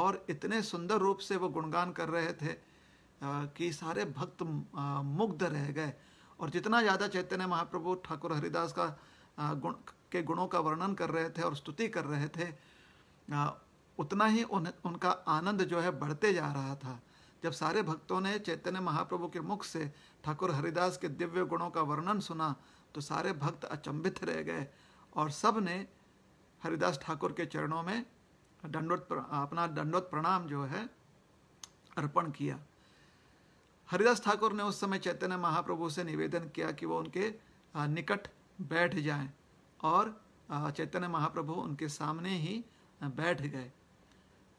और इतने सुंदर रूप से वो गुणगान कर रहे थे कि सारे भक्त मुग्ध रह गए और जितना ज़्यादा चैतन्य महाप्रभु ठाकुर हरिदास का गुण के गुणों का वर्णन कर रहे थे और स्तुति कर रहे थे उतना ही उन उनका आनंद जो है बढ़ते जा रहा था जब सारे भक्तों ने चैतन्य महाप्रभु के मुख से ठाकुर हरिदास के दिव्य गुणों का वर्णन सुना तो सारे भक्त अचंभित रह गए और सब ने हरिदास ठाकुर के चरणों में दंडोत अपना दंडोत प्रणाम जो है अर्पण किया हरिदास ठाकुर ने उस समय चैतन्य महाप्रभु से निवेदन किया कि वो उनके निकट बैठ जाएं और चैतन्य महाप्रभु उनके सामने ही बैठ गए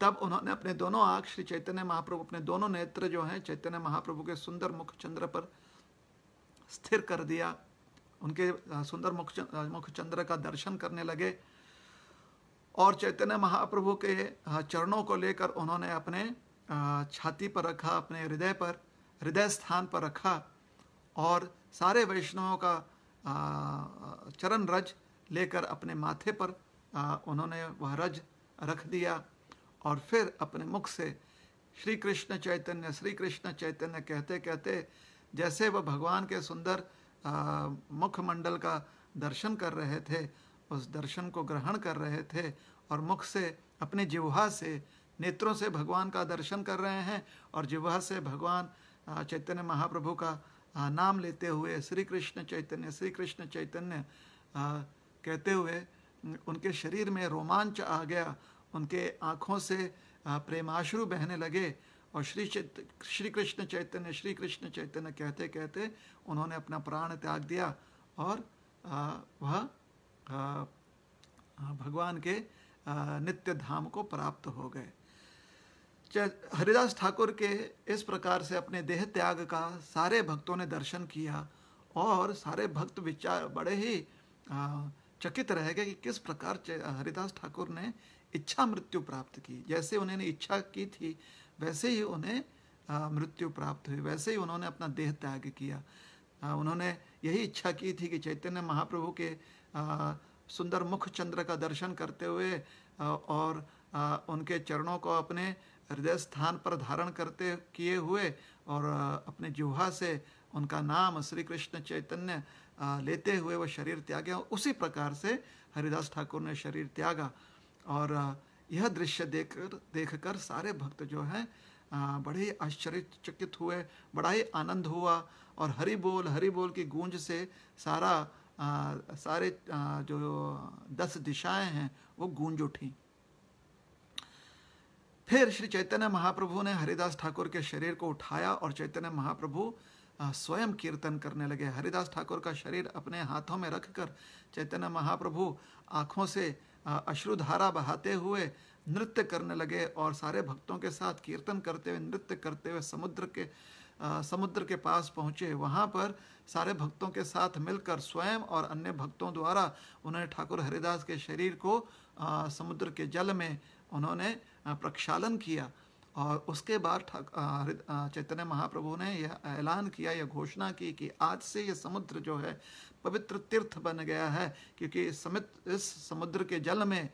तब उन्होंने अपने दोनों आँख श्री चैतन्य महाप्रभु अपने दोनों नेत्र जो हैं चैतन्य महाप्रभु के सुंदर मुख चंद्र पर स्थिर कर दिया उनके सुंदर मुख मुखचंद्र का दर्शन करने लगे और चैतन्य महाप्रभु के चरणों को लेकर उन्होंने अपने छाती पर रखा अपने हृदय पर हृदय स्थान पर रखा और सारे वैष्णवों का चरण रज लेकर अपने माथे पर उन्होंने वह रज रख दिया और फिर अपने मुख से श्री कृष्ण चैतन्य श्री कृष्ण चैतन्य कहते कहते जैसे वह भगवान के सुंदर मुखमंडल का दर्शन कर रहे थे उस दर्शन को ग्रहण कर रहे थे और मुख से अपने जिह्वा से नेत्रों से भगवान का दर्शन कर रहे हैं और जिह्वा से भगवान चैतन्य महाप्रभु का नाम लेते हुए श्री कृष्ण चैतन्य श्री कृष्ण चैतन्य कहते हुए उनके शरीर में रोमांच आ गया उनके आँखों से प्रेमाश्रु बहने लगे और श्री श्री कृष्ण चैतन्य श्री कृष्ण चैतन्य कहते कहते उन्होंने अपना प्राण त्याग दिया और वह भगवान के नित्य धाम को प्राप्त हो गए हरिदास ठाकुर के इस प्रकार से अपने देह त्याग का सारे भक्तों ने दर्शन किया और सारे भक्त विचार बड़े ही चकित रह गए कि किस प्रकार हरिदास ठाकुर ने इच्छा मृत्यु प्राप्त की जैसे उन्होंने इच्छा की थी वैसे ही उन्हें मृत्यु प्राप्त हुई वैसे ही उन्होंने अपना देह त्याग किया आ, उन्होंने यही इच्छा की थी कि चैतन्य महाप्रभु के आ, सुंदर मुख चंद्र का दर्शन करते हुए आ, और उनके चरणों को अपने हृदय स्थान पर धारण करते किए हुए और अपने जुहा से उनका नाम श्री कृष्ण चैतन्य लेते हुए वह शरीर त्यागे उसी प्रकार से हरिदास ठाकुर ने शरीर त्यागा और यह दृश्य देख कर देख कर सारे भक्त जो हैं बड़े आश्चर्यचकित हुए बड़ा ही आनंद हुआ और हरि बोल हरि बोल की गूंज से सारा आ, सारे आ, जो दस दिशाएं हैं वो गूंज उठी फिर श्री चैतन्य महाप्रभु ने हरिदास ठाकुर के शरीर को उठाया और चैतन्य महाप्रभु स्वयं कीर्तन करने लगे हरिदास ठाकुर का शरीर अपने हाथों में रखकर चैतन्य महाप्रभु आँखों से अश्रुधारा बहाते हुए नृत्य करने लगे और सारे भक्तों के साथ कीर्तन करते हुए नृत्य करते हुए समुद्र के आ, समुद्र के पास पहुँचे वहाँ पर सारे भक्तों के साथ मिलकर स्वयं और अन्य भक्तों द्वारा उन्होंने ठाकुर हरिदास के शरीर को आ, समुद्र के जल में उन्होंने प्रक्षालन किया और उसके बाद चैतन्य महाप्रभु ने यह ऐलान किया यह घोषणा की कि आज से ये समुद्र जो है पवित्र तीर्थ बन गया है क्योंकि इस समित इस समुद्र के जल में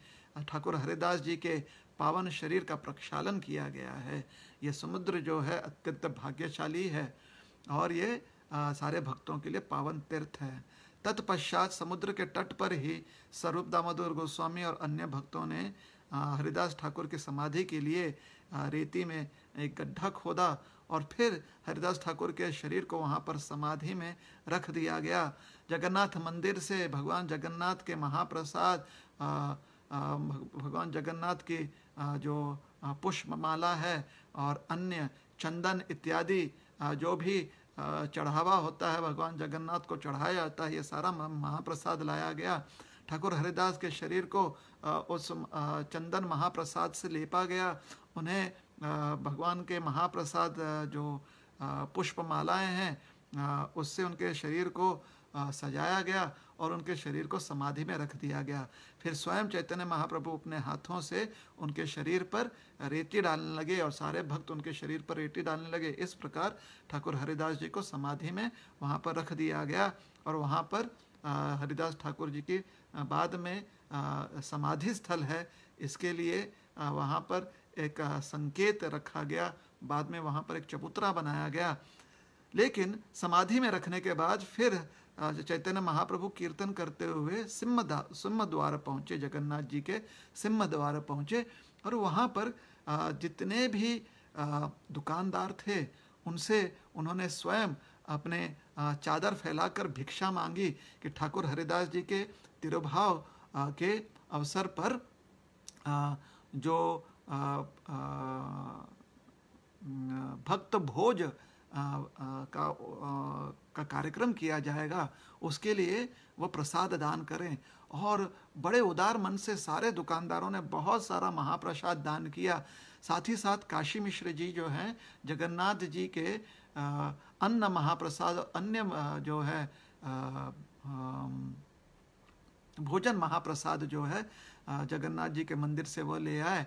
ठाकुर हरिदास जी के पावन शरीर का प्रक्षालन किया गया है यह समुद्र जो है अत्यंत भाग्यशाली है और ये आ, सारे भक्तों के लिए पावन तीर्थ है तत्पश्चात समुद्र के तट पर ही स्वरूप दामोदर गोस्वामी और अन्य भक्तों ने हरिदास ठाकुर की समाधि के लिए रेती में एक गड्ढा खोदा और फिर हरिदास ठाकुर के शरीर को वहाँ पर समाधि में रख दिया गया जगन्नाथ मंदिर से भगवान जगन्नाथ के महाप्रसाद भगवान जगन्नाथ की जो पुष्पमाला है और अन्य चंदन इत्यादि जो भी चढ़ावा होता है भगवान जगन्नाथ को चढ़ाया जाता है ये सारा महाप्रसाद लाया गया ठाकुर हरिदास के शरीर को उस चंदन महाप्रसाद से लेपा गया उन्हें भगवान के महाप्रसाद जो पुष्पमालाएं हैं उससे उनके शरीर को सजाया गया और उनके शरीर को समाधि में रख दिया गया फिर स्वयं चैतन्य महाप्रभु अपने हाथों से उनके शरीर पर रेती डालने लगे और सारे भक्त उनके शरीर पर रेती डालने लगे इस प्रकार ठाकुर हरिदास जी को समाधि में वहाँ पर रख दिया गया और वहाँ पर हरिदास ठाकुर जी की बाद में समाधि स्थल है इसके लिए वहाँ पर एक संकेत रखा गया बाद में वहाँ पर एक चबूतरा बनाया गया लेकिन समाधि में रखने के बाद फिर चैतन्य महाप्रभु कीर्तन करते हुए सिंह सिंह द्वार पहुँचे जगन्नाथ जी के सिंह द्वार पहुँचे और वहाँ पर जितने भी दुकानदार थे उनसे उन्होंने स्वयं अपने चादर फैलाकर भिक्षा मांगी कि ठाकुर हरिदास जी के तिरुभाव के अवसर पर जो भक्त भोज का का कार्यक्रम किया जाएगा उसके लिए वह प्रसाद दान करें और बड़े उदार मन से सारे दुकानदारों ने बहुत सारा महाप्रसाद दान किया साथ ही साथ काशी मिश्र जी जो हैं जगन्नाथ जी के अन्न महाप्रसाद अन्य जो है भोजन महाप्रसाद जो है जगन्नाथ जी के मंदिर से वह ले आए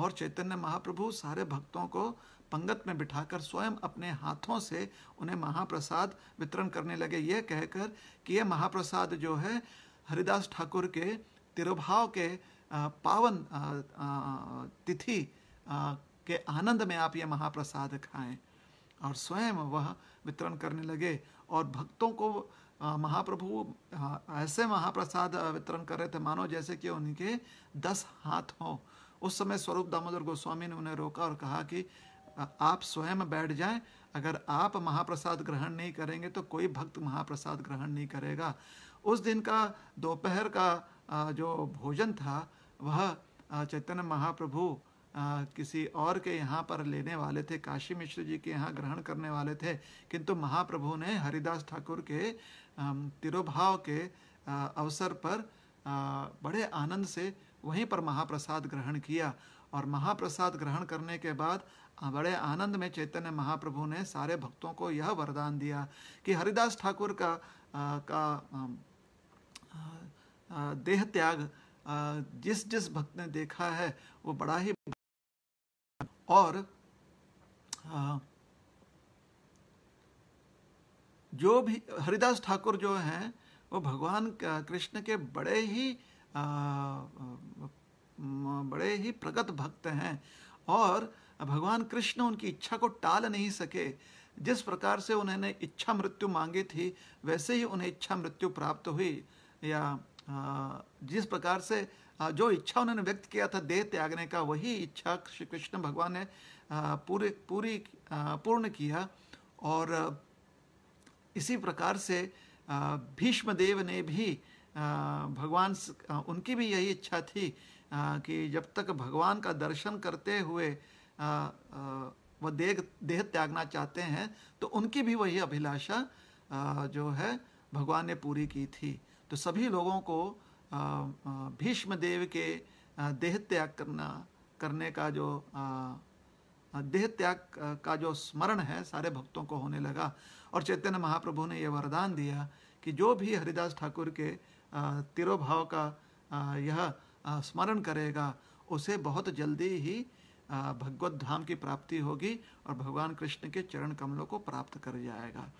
और चैतन्य महाप्रभु सारे भक्तों को पंगत में बिठाकर स्वयं अपने हाथों से उन्हें महाप्रसाद वितरण करने लगे यह कहकर कि यह महाप्रसाद जो है हरिदास ठाकुर के तिरुभाव के पावन तिथि के आनंद में आप ये महाप्रसाद खाएं और स्वयं वह वितरण करने लगे और भक्तों को महाप्रभु ऐसे महाप्रसाद वितरण कर रहे थे मानो जैसे कि उनके दस हाथ हों उस समय स्वरूप दामोदर गोस्वामी ने उन्हें रोका और कहा कि आप स्वयं बैठ जाएं अगर आप महाप्रसाद ग्रहण नहीं करेंगे तो कोई भक्त महाप्रसाद ग्रहण नहीं करेगा उस दिन का दोपहर का जो भोजन था वह चैतन्य महाप्रभु किसी और के यहाँ पर लेने वाले थे काशी मिश्र जी के यहाँ ग्रहण करने वाले थे किंतु महाप्रभु ने हरिदास ठाकुर के तिरुभाव के अवसर पर बड़े आनंद से वहीं पर महाप्रसाद ग्रहण किया और महाप्रसाद ग्रहण करने के बाद बड़े आनंद में चैतन्य महाप्रभु ने सारे भक्तों को यह वरदान दिया कि हरिदास ठाकुर का आ, का आ, देह त्याग जिस जिस भक्त ने देखा है वो बड़ा ही और जो भी हरिदास ठाकुर जो हैं वो भगवान कृष्ण के बड़े ही बड़े ही प्रगत भक्त हैं और भगवान कृष्ण उनकी इच्छा को टाल नहीं सके जिस प्रकार से उन्होंने इच्छा मृत्यु मांगी थी वैसे ही उन्हें इच्छा मृत्यु प्राप्त हुई या जिस प्रकार से जो इच्छा उन्होंने व्यक्त किया था देह त्यागने का वही इच्छा श्री कृष्ण भगवान ने पूरे पूरी पूर्ण किया और इसी प्रकार से भीष्मदेव ने भी भगवान उनकी भी यही इच्छा थी कि जब तक भगवान का दर्शन करते हुए वह देह देह त्यागना चाहते हैं तो उनकी भी वही अभिलाषा जो है भगवान ने पूरी की थी तो सभी लोगों को भीष्म देव के देह त्याग करना करने का जो देह त्याग का जो स्मरण है सारे भक्तों को होने लगा और चैतन्य महाप्रभु ने यह वरदान दिया कि जो भी हरिदास ठाकुर के तिरोभाव का यह स्मरण करेगा उसे बहुत जल्दी ही भगवत धाम की प्राप्ति होगी और भगवान कृष्ण के चरण कमलों को प्राप्त कर जाएगा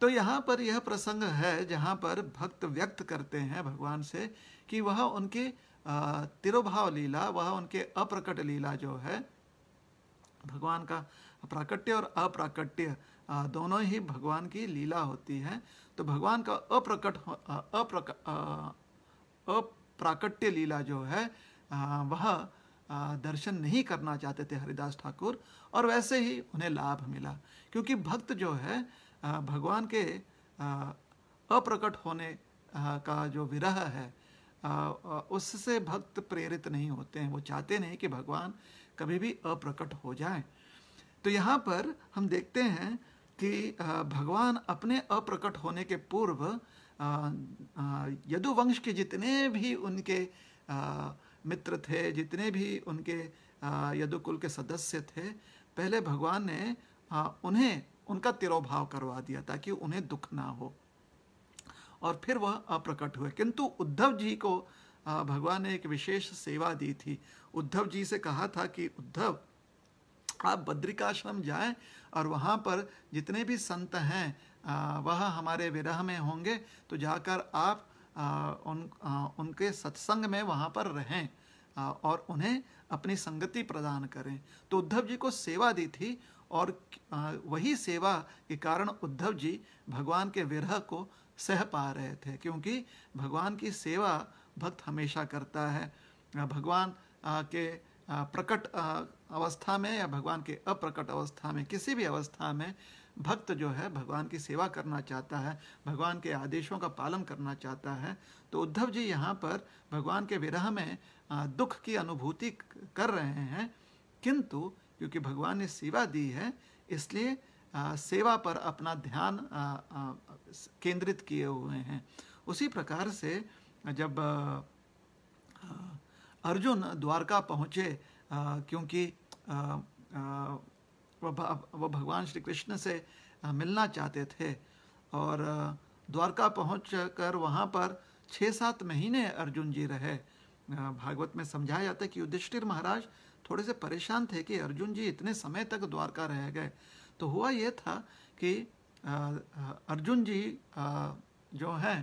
तो यहाँ पर यह प्रसंग है जहाँ पर भक्त व्यक्त करते हैं भगवान से कि वह उनकी तिरुभाव लीला वह उनके अप्रकट लीला जो है भगवान का प्राकट्य और अप्राकट्य दोनों ही भगवान की लीला होती है तो भगवान का अप्रकट अप्रक अप्राकट्य लीला जो है वह दर्शन नहीं करना चाहते थे हरिदास ठाकुर और वैसे ही उन्हें लाभ मिला क्योंकि भक्त जो है भगवान के अप्रकट होने का जो विरह है उससे भक्त प्रेरित नहीं होते हैं वो चाहते नहीं कि भगवान कभी भी अप्रकट हो जाए तो यहाँ पर हम देखते हैं कि भगवान अपने अप्रकट होने के पूर्व यदुवंश के जितने भी उनके मित्र थे जितने भी उनके यदुकुल के सदस्य थे पहले भगवान ने उन्हें उनका तिरोभाव करवा दिया ताकि उन्हें दुख ना हो और फिर वह अप्रकट हुए किंतु उद्धव जी को भगवान ने एक विशेष सेवा दी थी उद्धव जी से कहा था कि उद्धव आप बद्रिकाश्रम जाएं और वहाँ पर जितने भी संत हैं वह हमारे विरह में होंगे तो जाकर आप उन उनके सत्संग में वहाँ पर रहें और उन्हें अपनी संगति प्रदान करें तो उद्धव जी को सेवा दी थी और वही सेवा के कारण उद्धव जी भगवान के विरह को सह पा रहे थे क्योंकि भगवान की सेवा भक्त हमेशा करता है भगवान के प्रकट अवस्था में या भगवान के अप्रकट अवस्था में किसी भी अवस्था में भक्त जो है भगवान की सेवा करना चाहता है भगवान के आदेशों का पालन करना चाहता है तो उद्धव जी यहाँ पर भगवान के विरह में दुख की अनुभूति कर रहे हैं किंतु क्योंकि भगवान ने सेवा दी है इसलिए सेवा पर अपना ध्यान केंद्रित किए हुए हैं उसी प्रकार से जब अर्जुन द्वारका पहुँचे क्योंकि वो भगवान श्री कृष्ण से मिलना चाहते थे और द्वारका पहुँच कर वहाँ पर छः सात महीने अर्जुन जी रहे भागवत में समझाया जाता है कि युधिष्ठिर महाराज थोड़े से परेशान थे कि अर्जुन जी इतने समय तक द्वारका रह गए तो हुआ ये था कि अर्जुन जी जो हैं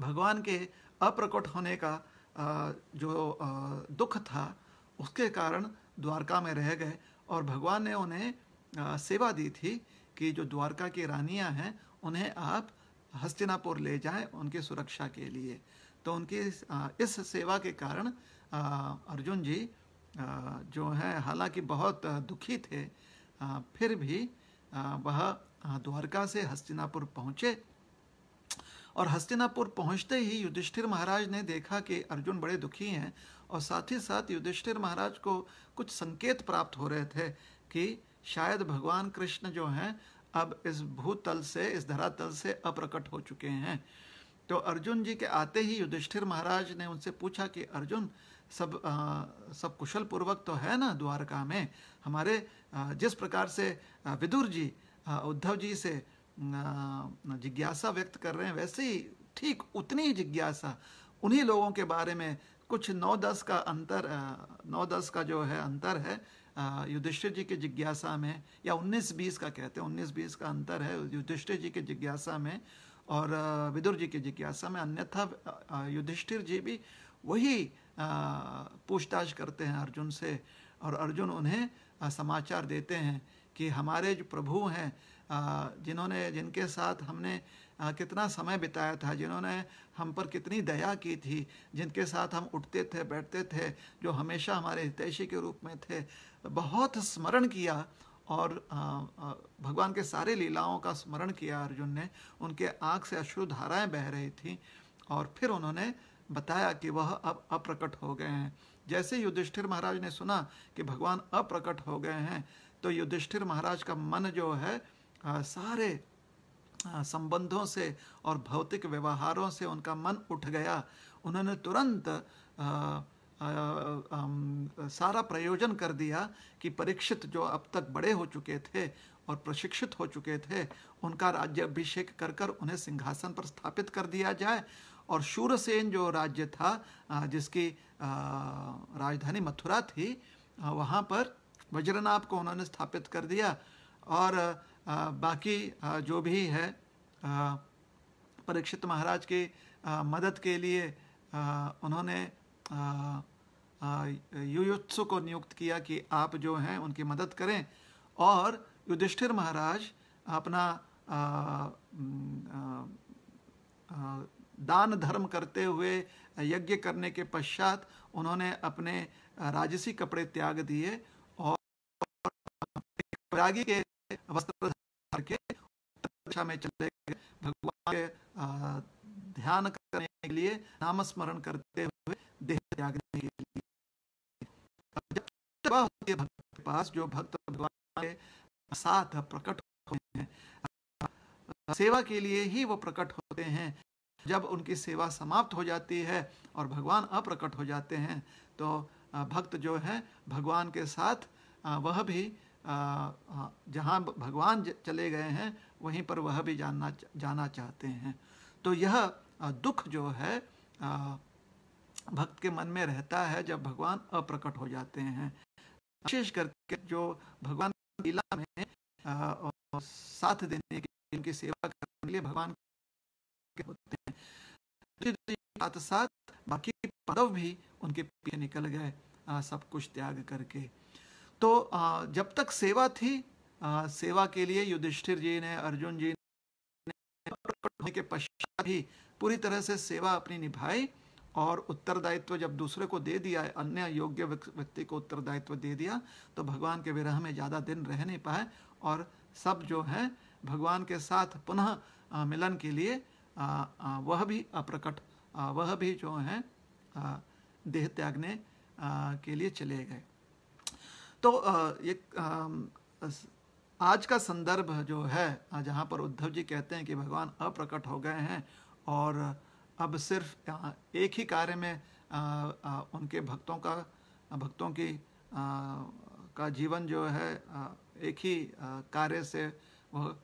भगवान के अप्रकट होने का जो दुख था उसके कारण द्वारका में रह गए और भगवान ने उन्हें सेवा दी थी कि जो द्वारका की रानियां हैं उन्हें आप हस्तिनापुर ले जाएं उनकी सुरक्षा के लिए तो उनकी इस सेवा के कारण अर्जुन जी जो हैं हालांकि बहुत दुखी थे फिर भी वह द्वारका से हस्तिनापुर पहुँचे और हस्तिनापुर पहुँचते ही युधिष्ठिर महाराज ने देखा कि अर्जुन बड़े दुखी हैं और साथ ही साथ युधिष्ठिर महाराज को कुछ संकेत प्राप्त हो रहे थे कि शायद भगवान कृष्ण जो हैं अब इस भूतल से इस धरातल से अप्रकट हो चुके हैं तो अर्जुन जी के आते ही युधिष्ठिर महाराज ने उनसे पूछा कि अर्जुन सब आ, सब कुशल पूर्वक तो है ना द्वारका में हमारे आ, जिस प्रकार से विदुर जी उद्धव जी से जिज्ञासा व्यक्त कर रहे हैं वैसे ही ठीक उतनी जिज्ञासा उन्हीं लोगों के बारे में कुछ नौ दस का अंतर नौ दस का जो है अंतर है युधिष्ठिर जी की जिज्ञासा में या उन्नीस बीस का कहते हैं उन्नीस बीस का अंतर है युधिष्ठिर जी की जिज्ञासा में और विदुर जी की जिज्ञासा में अन्यथा युधिष्ठिर जी भी वही पूछताछ करते हैं अर्जुन से और अर्जुन उन्हें समाचार देते हैं कि हमारे जो प्रभु हैं जिन्होंने जिनके साथ हमने आ, कितना समय बिताया था जिन्होंने हम पर कितनी दया की थी जिनके साथ हम उठते थे बैठते थे जो हमेशा हमारे हितैषी के रूप में थे बहुत स्मरण किया और भगवान के सारे लीलाओं का स्मरण किया अर्जुन ने उनके आँख से अश्रु धाराएँ बह रही थीं और फिर उन्होंने बताया कि वह अब अप्रकट हो गए हैं जैसे युधिष्ठिर महाराज ने सुना कि भगवान अप्रकट हो गए हैं तो युधिष्ठिर महाराज का मन जो है सारे संबंधों से और भौतिक व्यवहारों से उनका मन उठ गया उन्होंने तुरंत आ, आ, आ, सारा प्रयोजन कर दिया कि परीक्षित जो अब तक बड़े हो चुके थे और प्रशिक्षित हो चुके थे उनका राज्य अभिषेक कर कर उन्हें सिंहासन पर स्थापित कर दिया जाए और शूरसेन जो राज्य था जिसकी राजधानी मथुरा थी वहाँ पर वज्रनाभ को उन्होंने स्थापित कर दिया और बाकी जो भी है परीक्षित महाराज की मदद के लिए उन्होंने युयुत्सु को नियुक्त किया कि आप जो हैं उनकी मदद करें और युधिष्ठिर महाराज अपना दान धर्म करते हुए यज्ञ करने के पश्चात उन्होंने अपने राजसी कपड़े त्याग दिए और रागी के वस्त्र धार के दिशा में चले गए भगवान के ध्यान करने के लिए नाम स्मरण करते हुए देह त्यागने के लिए होती है भक्त के पास जो भक्त भगवान के साथ प्रकट होते हैं सेवा के लिए ही वो प्रकट होते हैं जब उनकी सेवा समाप्त हो जाती है और भगवान अप्रकट हो जाते हैं तो भक्त जो है भगवान के साथ वह भी जहाँ भगवान चले गए हैं वहीं पर वह भी जानना जाना चाहते हैं तो यह दुख जो है भक्त के मन में रहता है जब भगवान अप्रकट हो जाते हैं विशेष करके जो भगवान लीला में साथ देने के उनकी सेवा करने के लिए भगवान के होते हैं साथ साथ बाकी पदव भी उनके पीछे निकल गए सब कुछ त्याग करके तो जब तक सेवा थी सेवा के लिए युधिष्ठिर जी ने अर्जुन जी ने के पश्चात ही पूरी तरह से सेवा अपनी निभाई और उत्तरदायित्व जब दूसरे को दे दिया अन्य योग्य व्यक्ति को उत्तरदायित्व दे दिया तो भगवान के विरह में ज़्यादा दिन रह नहीं पाए और सब जो है भगवान के साथ पुनः मिलन के लिए वह भी अप्रकट वह भी जो है देह त्यागने के लिए चले गए तो ये आज का संदर्भ जो है जहाँ पर उद्धव जी कहते हैं कि भगवान अप्रकट हो गए हैं और अब सिर्फ एक ही कार्य में उनके भक्तों का भक्तों की का जीवन जो है एक ही कार्य से वह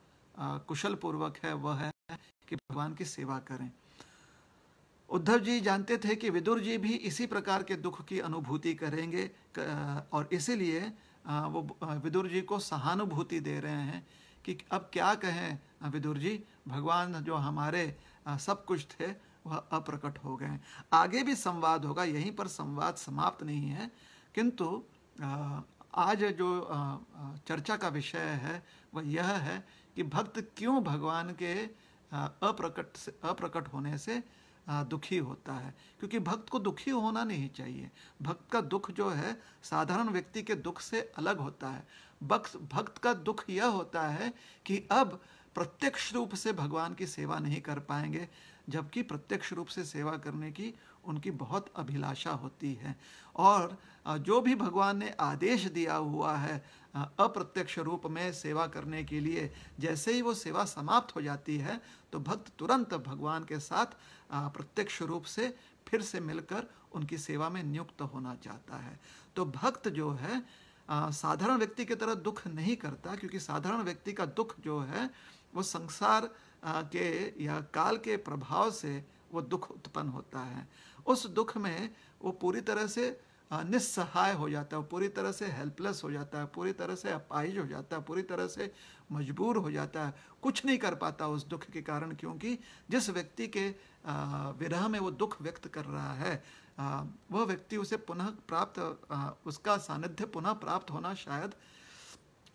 कुशल पूर्वक है वह है कि भगवान की सेवा करें उद्धव जी जानते थे कि विदुर जी भी इसी प्रकार के दुख की अनुभूति करेंगे और इसीलिए वो विदुर जी को सहानुभूति दे रहे हैं कि अब क्या कहें विदुर जी भगवान जो हमारे सब कुछ थे वह अप्रकट हो गए आगे भी संवाद होगा यहीं पर संवाद समाप्त नहीं है किंतु आज जो चर्चा का विषय है वह यह है कि भक्त क्यों भगवान के अप्रकट से अप्रकट होने से दुखी होता है क्योंकि भक्त को दुखी होना नहीं चाहिए भक्त का दुख जो है साधारण व्यक्ति के दुख से अलग होता है भक्त भक्त का दुख यह होता है कि अब प्रत्यक्ष रूप से भगवान की सेवा नहीं कर पाएंगे जबकि प्रत्यक्ष रूप से सेवा करने की उनकी बहुत अभिलाषा होती है और जो भी भगवान ने आदेश दिया हुआ है अप्रत्यक्ष रूप में सेवा करने के लिए जैसे ही वो सेवा समाप्त हो जाती है तो भक्त तुरंत भगवान के साथ प्रत्यक्ष रूप से फिर से मिलकर उनकी सेवा में नियुक्त होना चाहता है तो भक्त जो है साधारण व्यक्ति की तरह दुख नहीं करता क्योंकि साधारण व्यक्ति का दुख जो है वो संसार के या काल के प्रभाव से वो दुख उत्पन्न होता है उस दुख में वो पूरी तरह से निस्सहाय हो जाता है पूरी तरह से हेल्पलेस हो जाता है पूरी तरह से अपाहिज हो जाता है पूरी तरह से मजबूर हो जाता है कुछ नहीं कर पाता उस दुख के कारण क्योंकि जिस व्यक्ति के विरह में वो दुख व्यक्त कर रहा है वह व्यक्ति उसे पुनः प्राप्त उसका सानिध्य पुनः प्राप्त होना शायद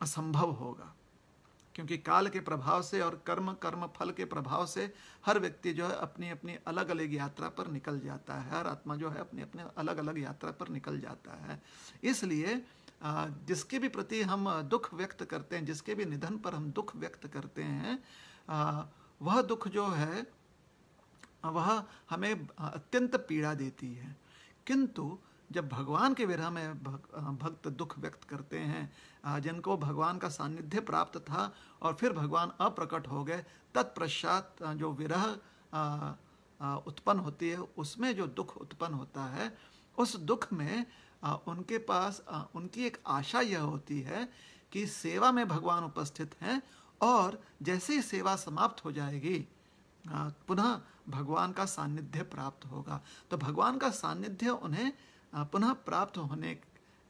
असंभव होगा क्योंकि काल के प्रभाव से और कर्म कर्म फल के प्रभाव से हर व्यक्ति जो है अपनी अपनी अलग अलग यात्रा पर निकल जाता है हर आत्मा जो है अपने अपने अलग अलग यात्रा पर निकल जाता है इसलिए जिसके भी प्रति हम दुख व्यक्त करते हैं जिसके भी निधन पर हम दुख व्यक्त करते हैं वह दुख जो है वह हमें अत्यंत पीड़ा देती है किंतु जब भगवान के विरह में भग, भक्त दुख व्यक्त करते हैं जिनको भगवान का सानिध्य प्राप्त था और फिर भगवान अप्रकट हो गए तत्पश्चात जो विरह उत्पन्न होती है उसमें जो दुख उत्पन्न होता है उस दुख में उनके पास उनकी एक आशा यह होती है कि सेवा में भगवान उपस्थित हैं और जैसे ही सेवा समाप्त हो जाएगी पुनः भगवान का सानिध्य प्राप्त होगा तो भगवान का सानिध्य उन्हें पुनः प्राप्त होने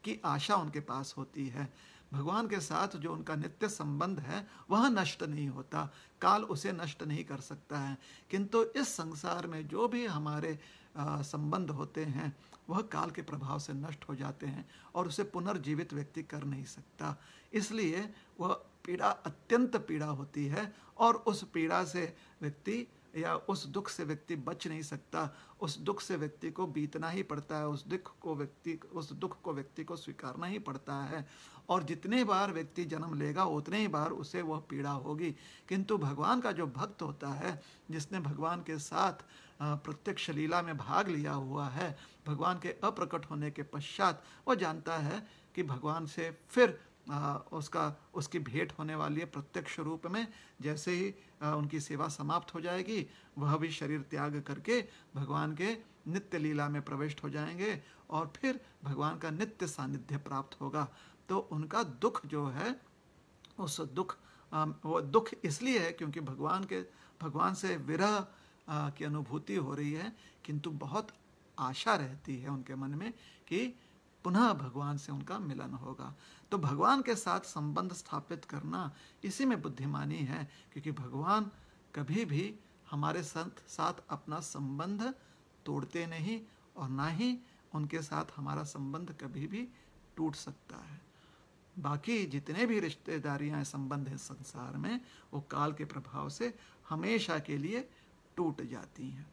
की आशा उनके पास होती है भगवान के साथ जो उनका नित्य संबंध है वह नष्ट नहीं होता काल उसे नष्ट नहीं कर सकता है किंतु इस संसार में जो भी हमारे संबंध होते हैं वह काल के प्रभाव से नष्ट हो जाते हैं और उसे पुनर्जीवित व्यक्ति कर नहीं सकता इसलिए वह पीड़ा अत्यंत पीड़ा होती है और उस पीड़ा से व्यक्ति या उस दुख से व्यक्ति बच नहीं सकता उस दुख से व्यक्ति को बीतना ही पड़ता है उस दुख को व्यक्ति उस दुख को व्यक्ति को स्वीकारना ही पड़ता है और जितने बार व्यक्ति जन्म लेगा उतने ही बार उसे वह पीड़ा होगी किंतु भगवान का जो भक्त होता है जिसने भगवान के साथ प्रत्यक्ष लीला में भाग लिया हुआ है भगवान के अप्रकट होने के पश्चात वह जानता है कि भगवान से फिर उसका उसकी भेंट होने वाली है प्रत्यक्ष रूप में जैसे ही उनकी सेवा समाप्त हो जाएगी वह भी शरीर त्याग करके भगवान के नित्य लीला में प्रविष्ट हो जाएंगे और फिर भगवान का नित्य सानिध्य प्राप्त होगा तो उनका दुख जो है उस दुख वो दुख इसलिए है क्योंकि भगवान के भगवान से विरह की अनुभूति हो रही है किंतु बहुत आशा रहती है उनके मन में कि पुनः भगवान से उनका मिलन होगा तो भगवान के साथ संबंध स्थापित करना इसी में बुद्धिमानी है क्योंकि भगवान कभी भी हमारे संत साथ अपना संबंध तोड़ते नहीं और ना ही उनके साथ हमारा संबंध कभी भी टूट सकता है बाकी जितने भी रिश्तेदारियां संबंध हैं संसार में वो काल के प्रभाव से हमेशा के लिए टूट जाती हैं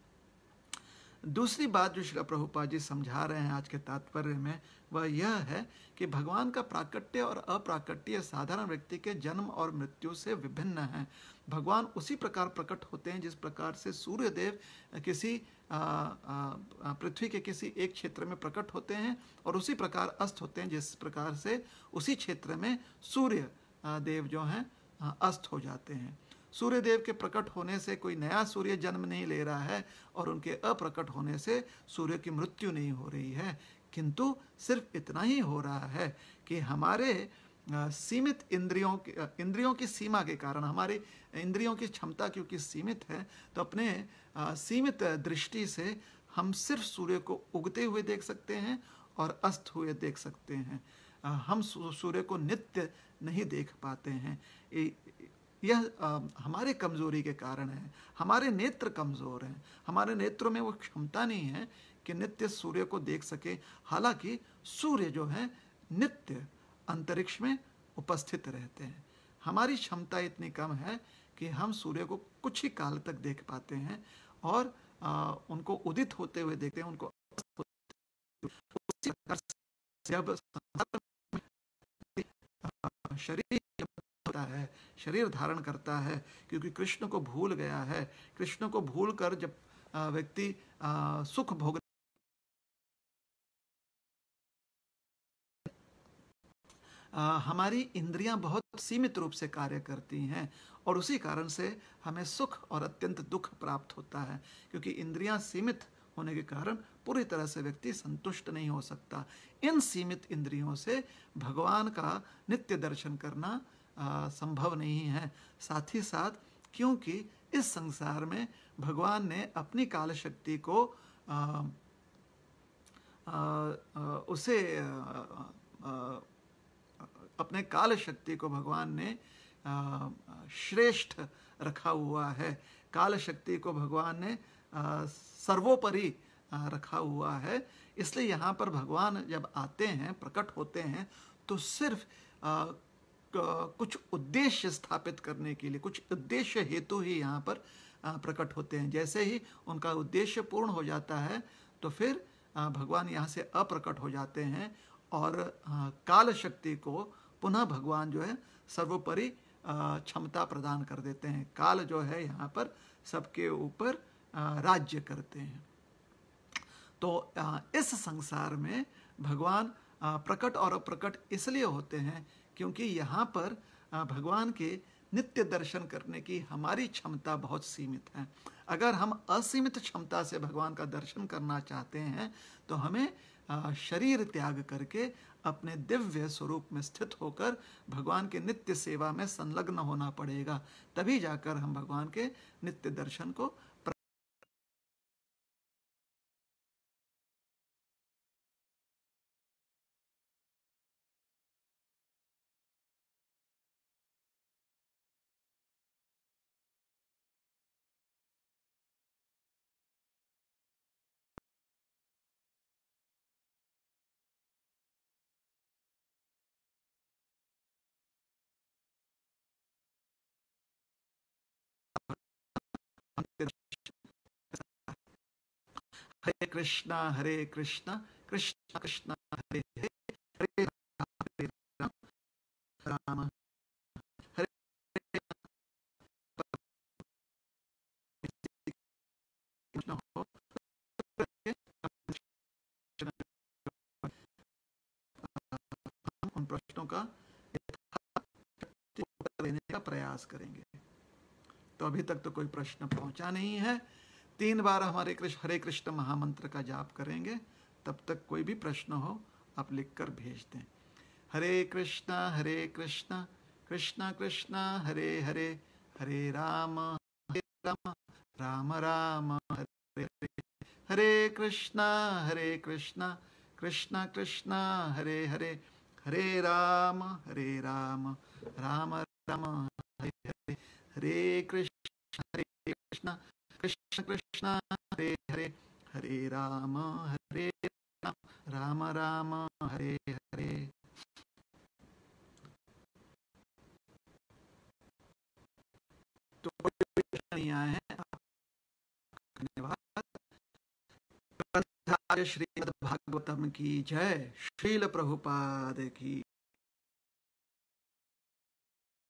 दूसरी बात जो श्री प्रभुपा जी समझा रहे हैं आज के तात्पर्य में वह यह है कि भगवान का प्राकट्य और अप्राकट्य साधारण व्यक्ति के जन्म और मृत्यु से विभिन्न है भगवान उसी प्रकार प्रकट होते हैं जिस प्रकार से सूर्यदेव किसी पृथ्वी के किसी एक क्षेत्र में प्रकट होते हैं और उसी प्रकार अस्त होते हैं जिस प्रकार से उसी क्षेत्र में सूर्य देव जो हैं अस्त हो जाते हैं सूर्यदेव के प्रकट होने से कोई नया सूर्य जन्म नहीं ले रहा है और उनके अप्रकट होने से सूर्य की मृत्यु नहीं हो रही है किंतु सिर्फ इतना ही हो रहा है कि हमारे सीमित इंद्रियों के इंद्रियों की सीमा के कारण हमारी इंद्रियों की क्षमता क्योंकि सीमित है तो अपने सीमित दृष्टि से हम सिर्फ सूर्य को उगते हुए देख सकते हैं और अस्त हुए देख सकते हैं हम सूर्य को नित्य नहीं देख पाते हैं यह हमारे कमज़ोरी के कारण है हमारे नेत्र कमज़ोर हैं हमारे नेत्रों में वो क्षमता नहीं है कि नित्य सूर्य को देख सके हालांकि सूर्य जो है नित्य अंतरिक्ष में उपस्थित रहते हैं हमारी क्षमता इतनी कम है कि हम सूर्य को कुछ ही काल तक देख पाते हैं और आ, उनको उदित होते हुए देखते हैं उनको जब शरीर होता है शरीर धारण करता है क्योंकि कृष्ण को भूल गया है कृष्ण को भूल कर जब व्यक्ति सुख भोग हमारी इंद्रियां बहुत सीमित रूप से कार्य करती हैं और उसी कारण से हमें सुख और अत्यंत दुख प्राप्त होता है क्योंकि इंद्रियां सीमित होने के कारण पूरी तरह से व्यक्ति संतुष्ट नहीं हो सकता इन सीमित इंद्रियों से भगवान का नित्य दर्शन करना संभव नहीं है साथ ही साथ क्योंकि इस संसार में भगवान ने अपनी काल शक्ति को आ, आ, आ, उसे अपने काल शक्ति को भगवान ने श्रेष्ठ रखा हुआ है काल शक्ति को भगवान ने सर्वोपरि रखा हुआ है इसलिए यहाँ पर भगवान जब आते हैं प्रकट होते हैं तो सिर्फ कुछ उद्देश्य स्थापित करने के लिए कुछ उद्देश्य हेतु ही यहाँ पर प्रकट होते हैं जैसे ही उनका उद्देश्य पूर्ण हो जाता है तो फिर भगवान यहाँ से अप्रकट हो जाते हैं और काल शक्ति को पुनः भगवान जो है सर्वोपरि क्षमता प्रदान कर देते हैं काल जो है यहाँ पर सबके ऊपर राज्य करते हैं तो इस संसार में भगवान प्रकट और अप्रकट इसलिए होते हैं क्योंकि यहाँ पर भगवान के नित्य दर्शन करने की हमारी क्षमता बहुत सीमित है अगर हम असीमित क्षमता से भगवान का दर्शन करना चाहते हैं तो हमें शरीर त्याग करके अपने दिव्य स्वरूप में स्थित होकर भगवान के नित्य सेवा में संलग्न होना पड़ेगा तभी जाकर हम भगवान के नित्य दर्शन को कृष्णा हरे कृष्णा कृष्णा कृष्णा हरे हरे हरे हरे राम राम कृष्ण उन प्रश्नों का देने का प्रयास करेंगे तो अभी तक तो कोई प्रश्न पहुंचा नहीं है तीन बार हमारे कृष्ण हरे कृष्ण महामंत्र का जाप करेंगे तब तक कोई भी प्रश्न हो आप लिख कर भेज दें हरे कृष्णा हरे कृष्णा कृष्णा कृष्णा हरे हरे हरे राम हरे राम राम राम हरे हरे हरे कृष्णा हरे कृष्णा कृष्णा कृष्णा हरे हरे हरे राम हरे राम राम राम हरे हरे हरे कृष्ण हरे कृष्णा कृष्ण कृष्ण हरे हरे हरे राम हरे राम राम राम हरे हरे तो धन्यवाद श्रीमद भागवतम की जय श्रील प्रभुपाद की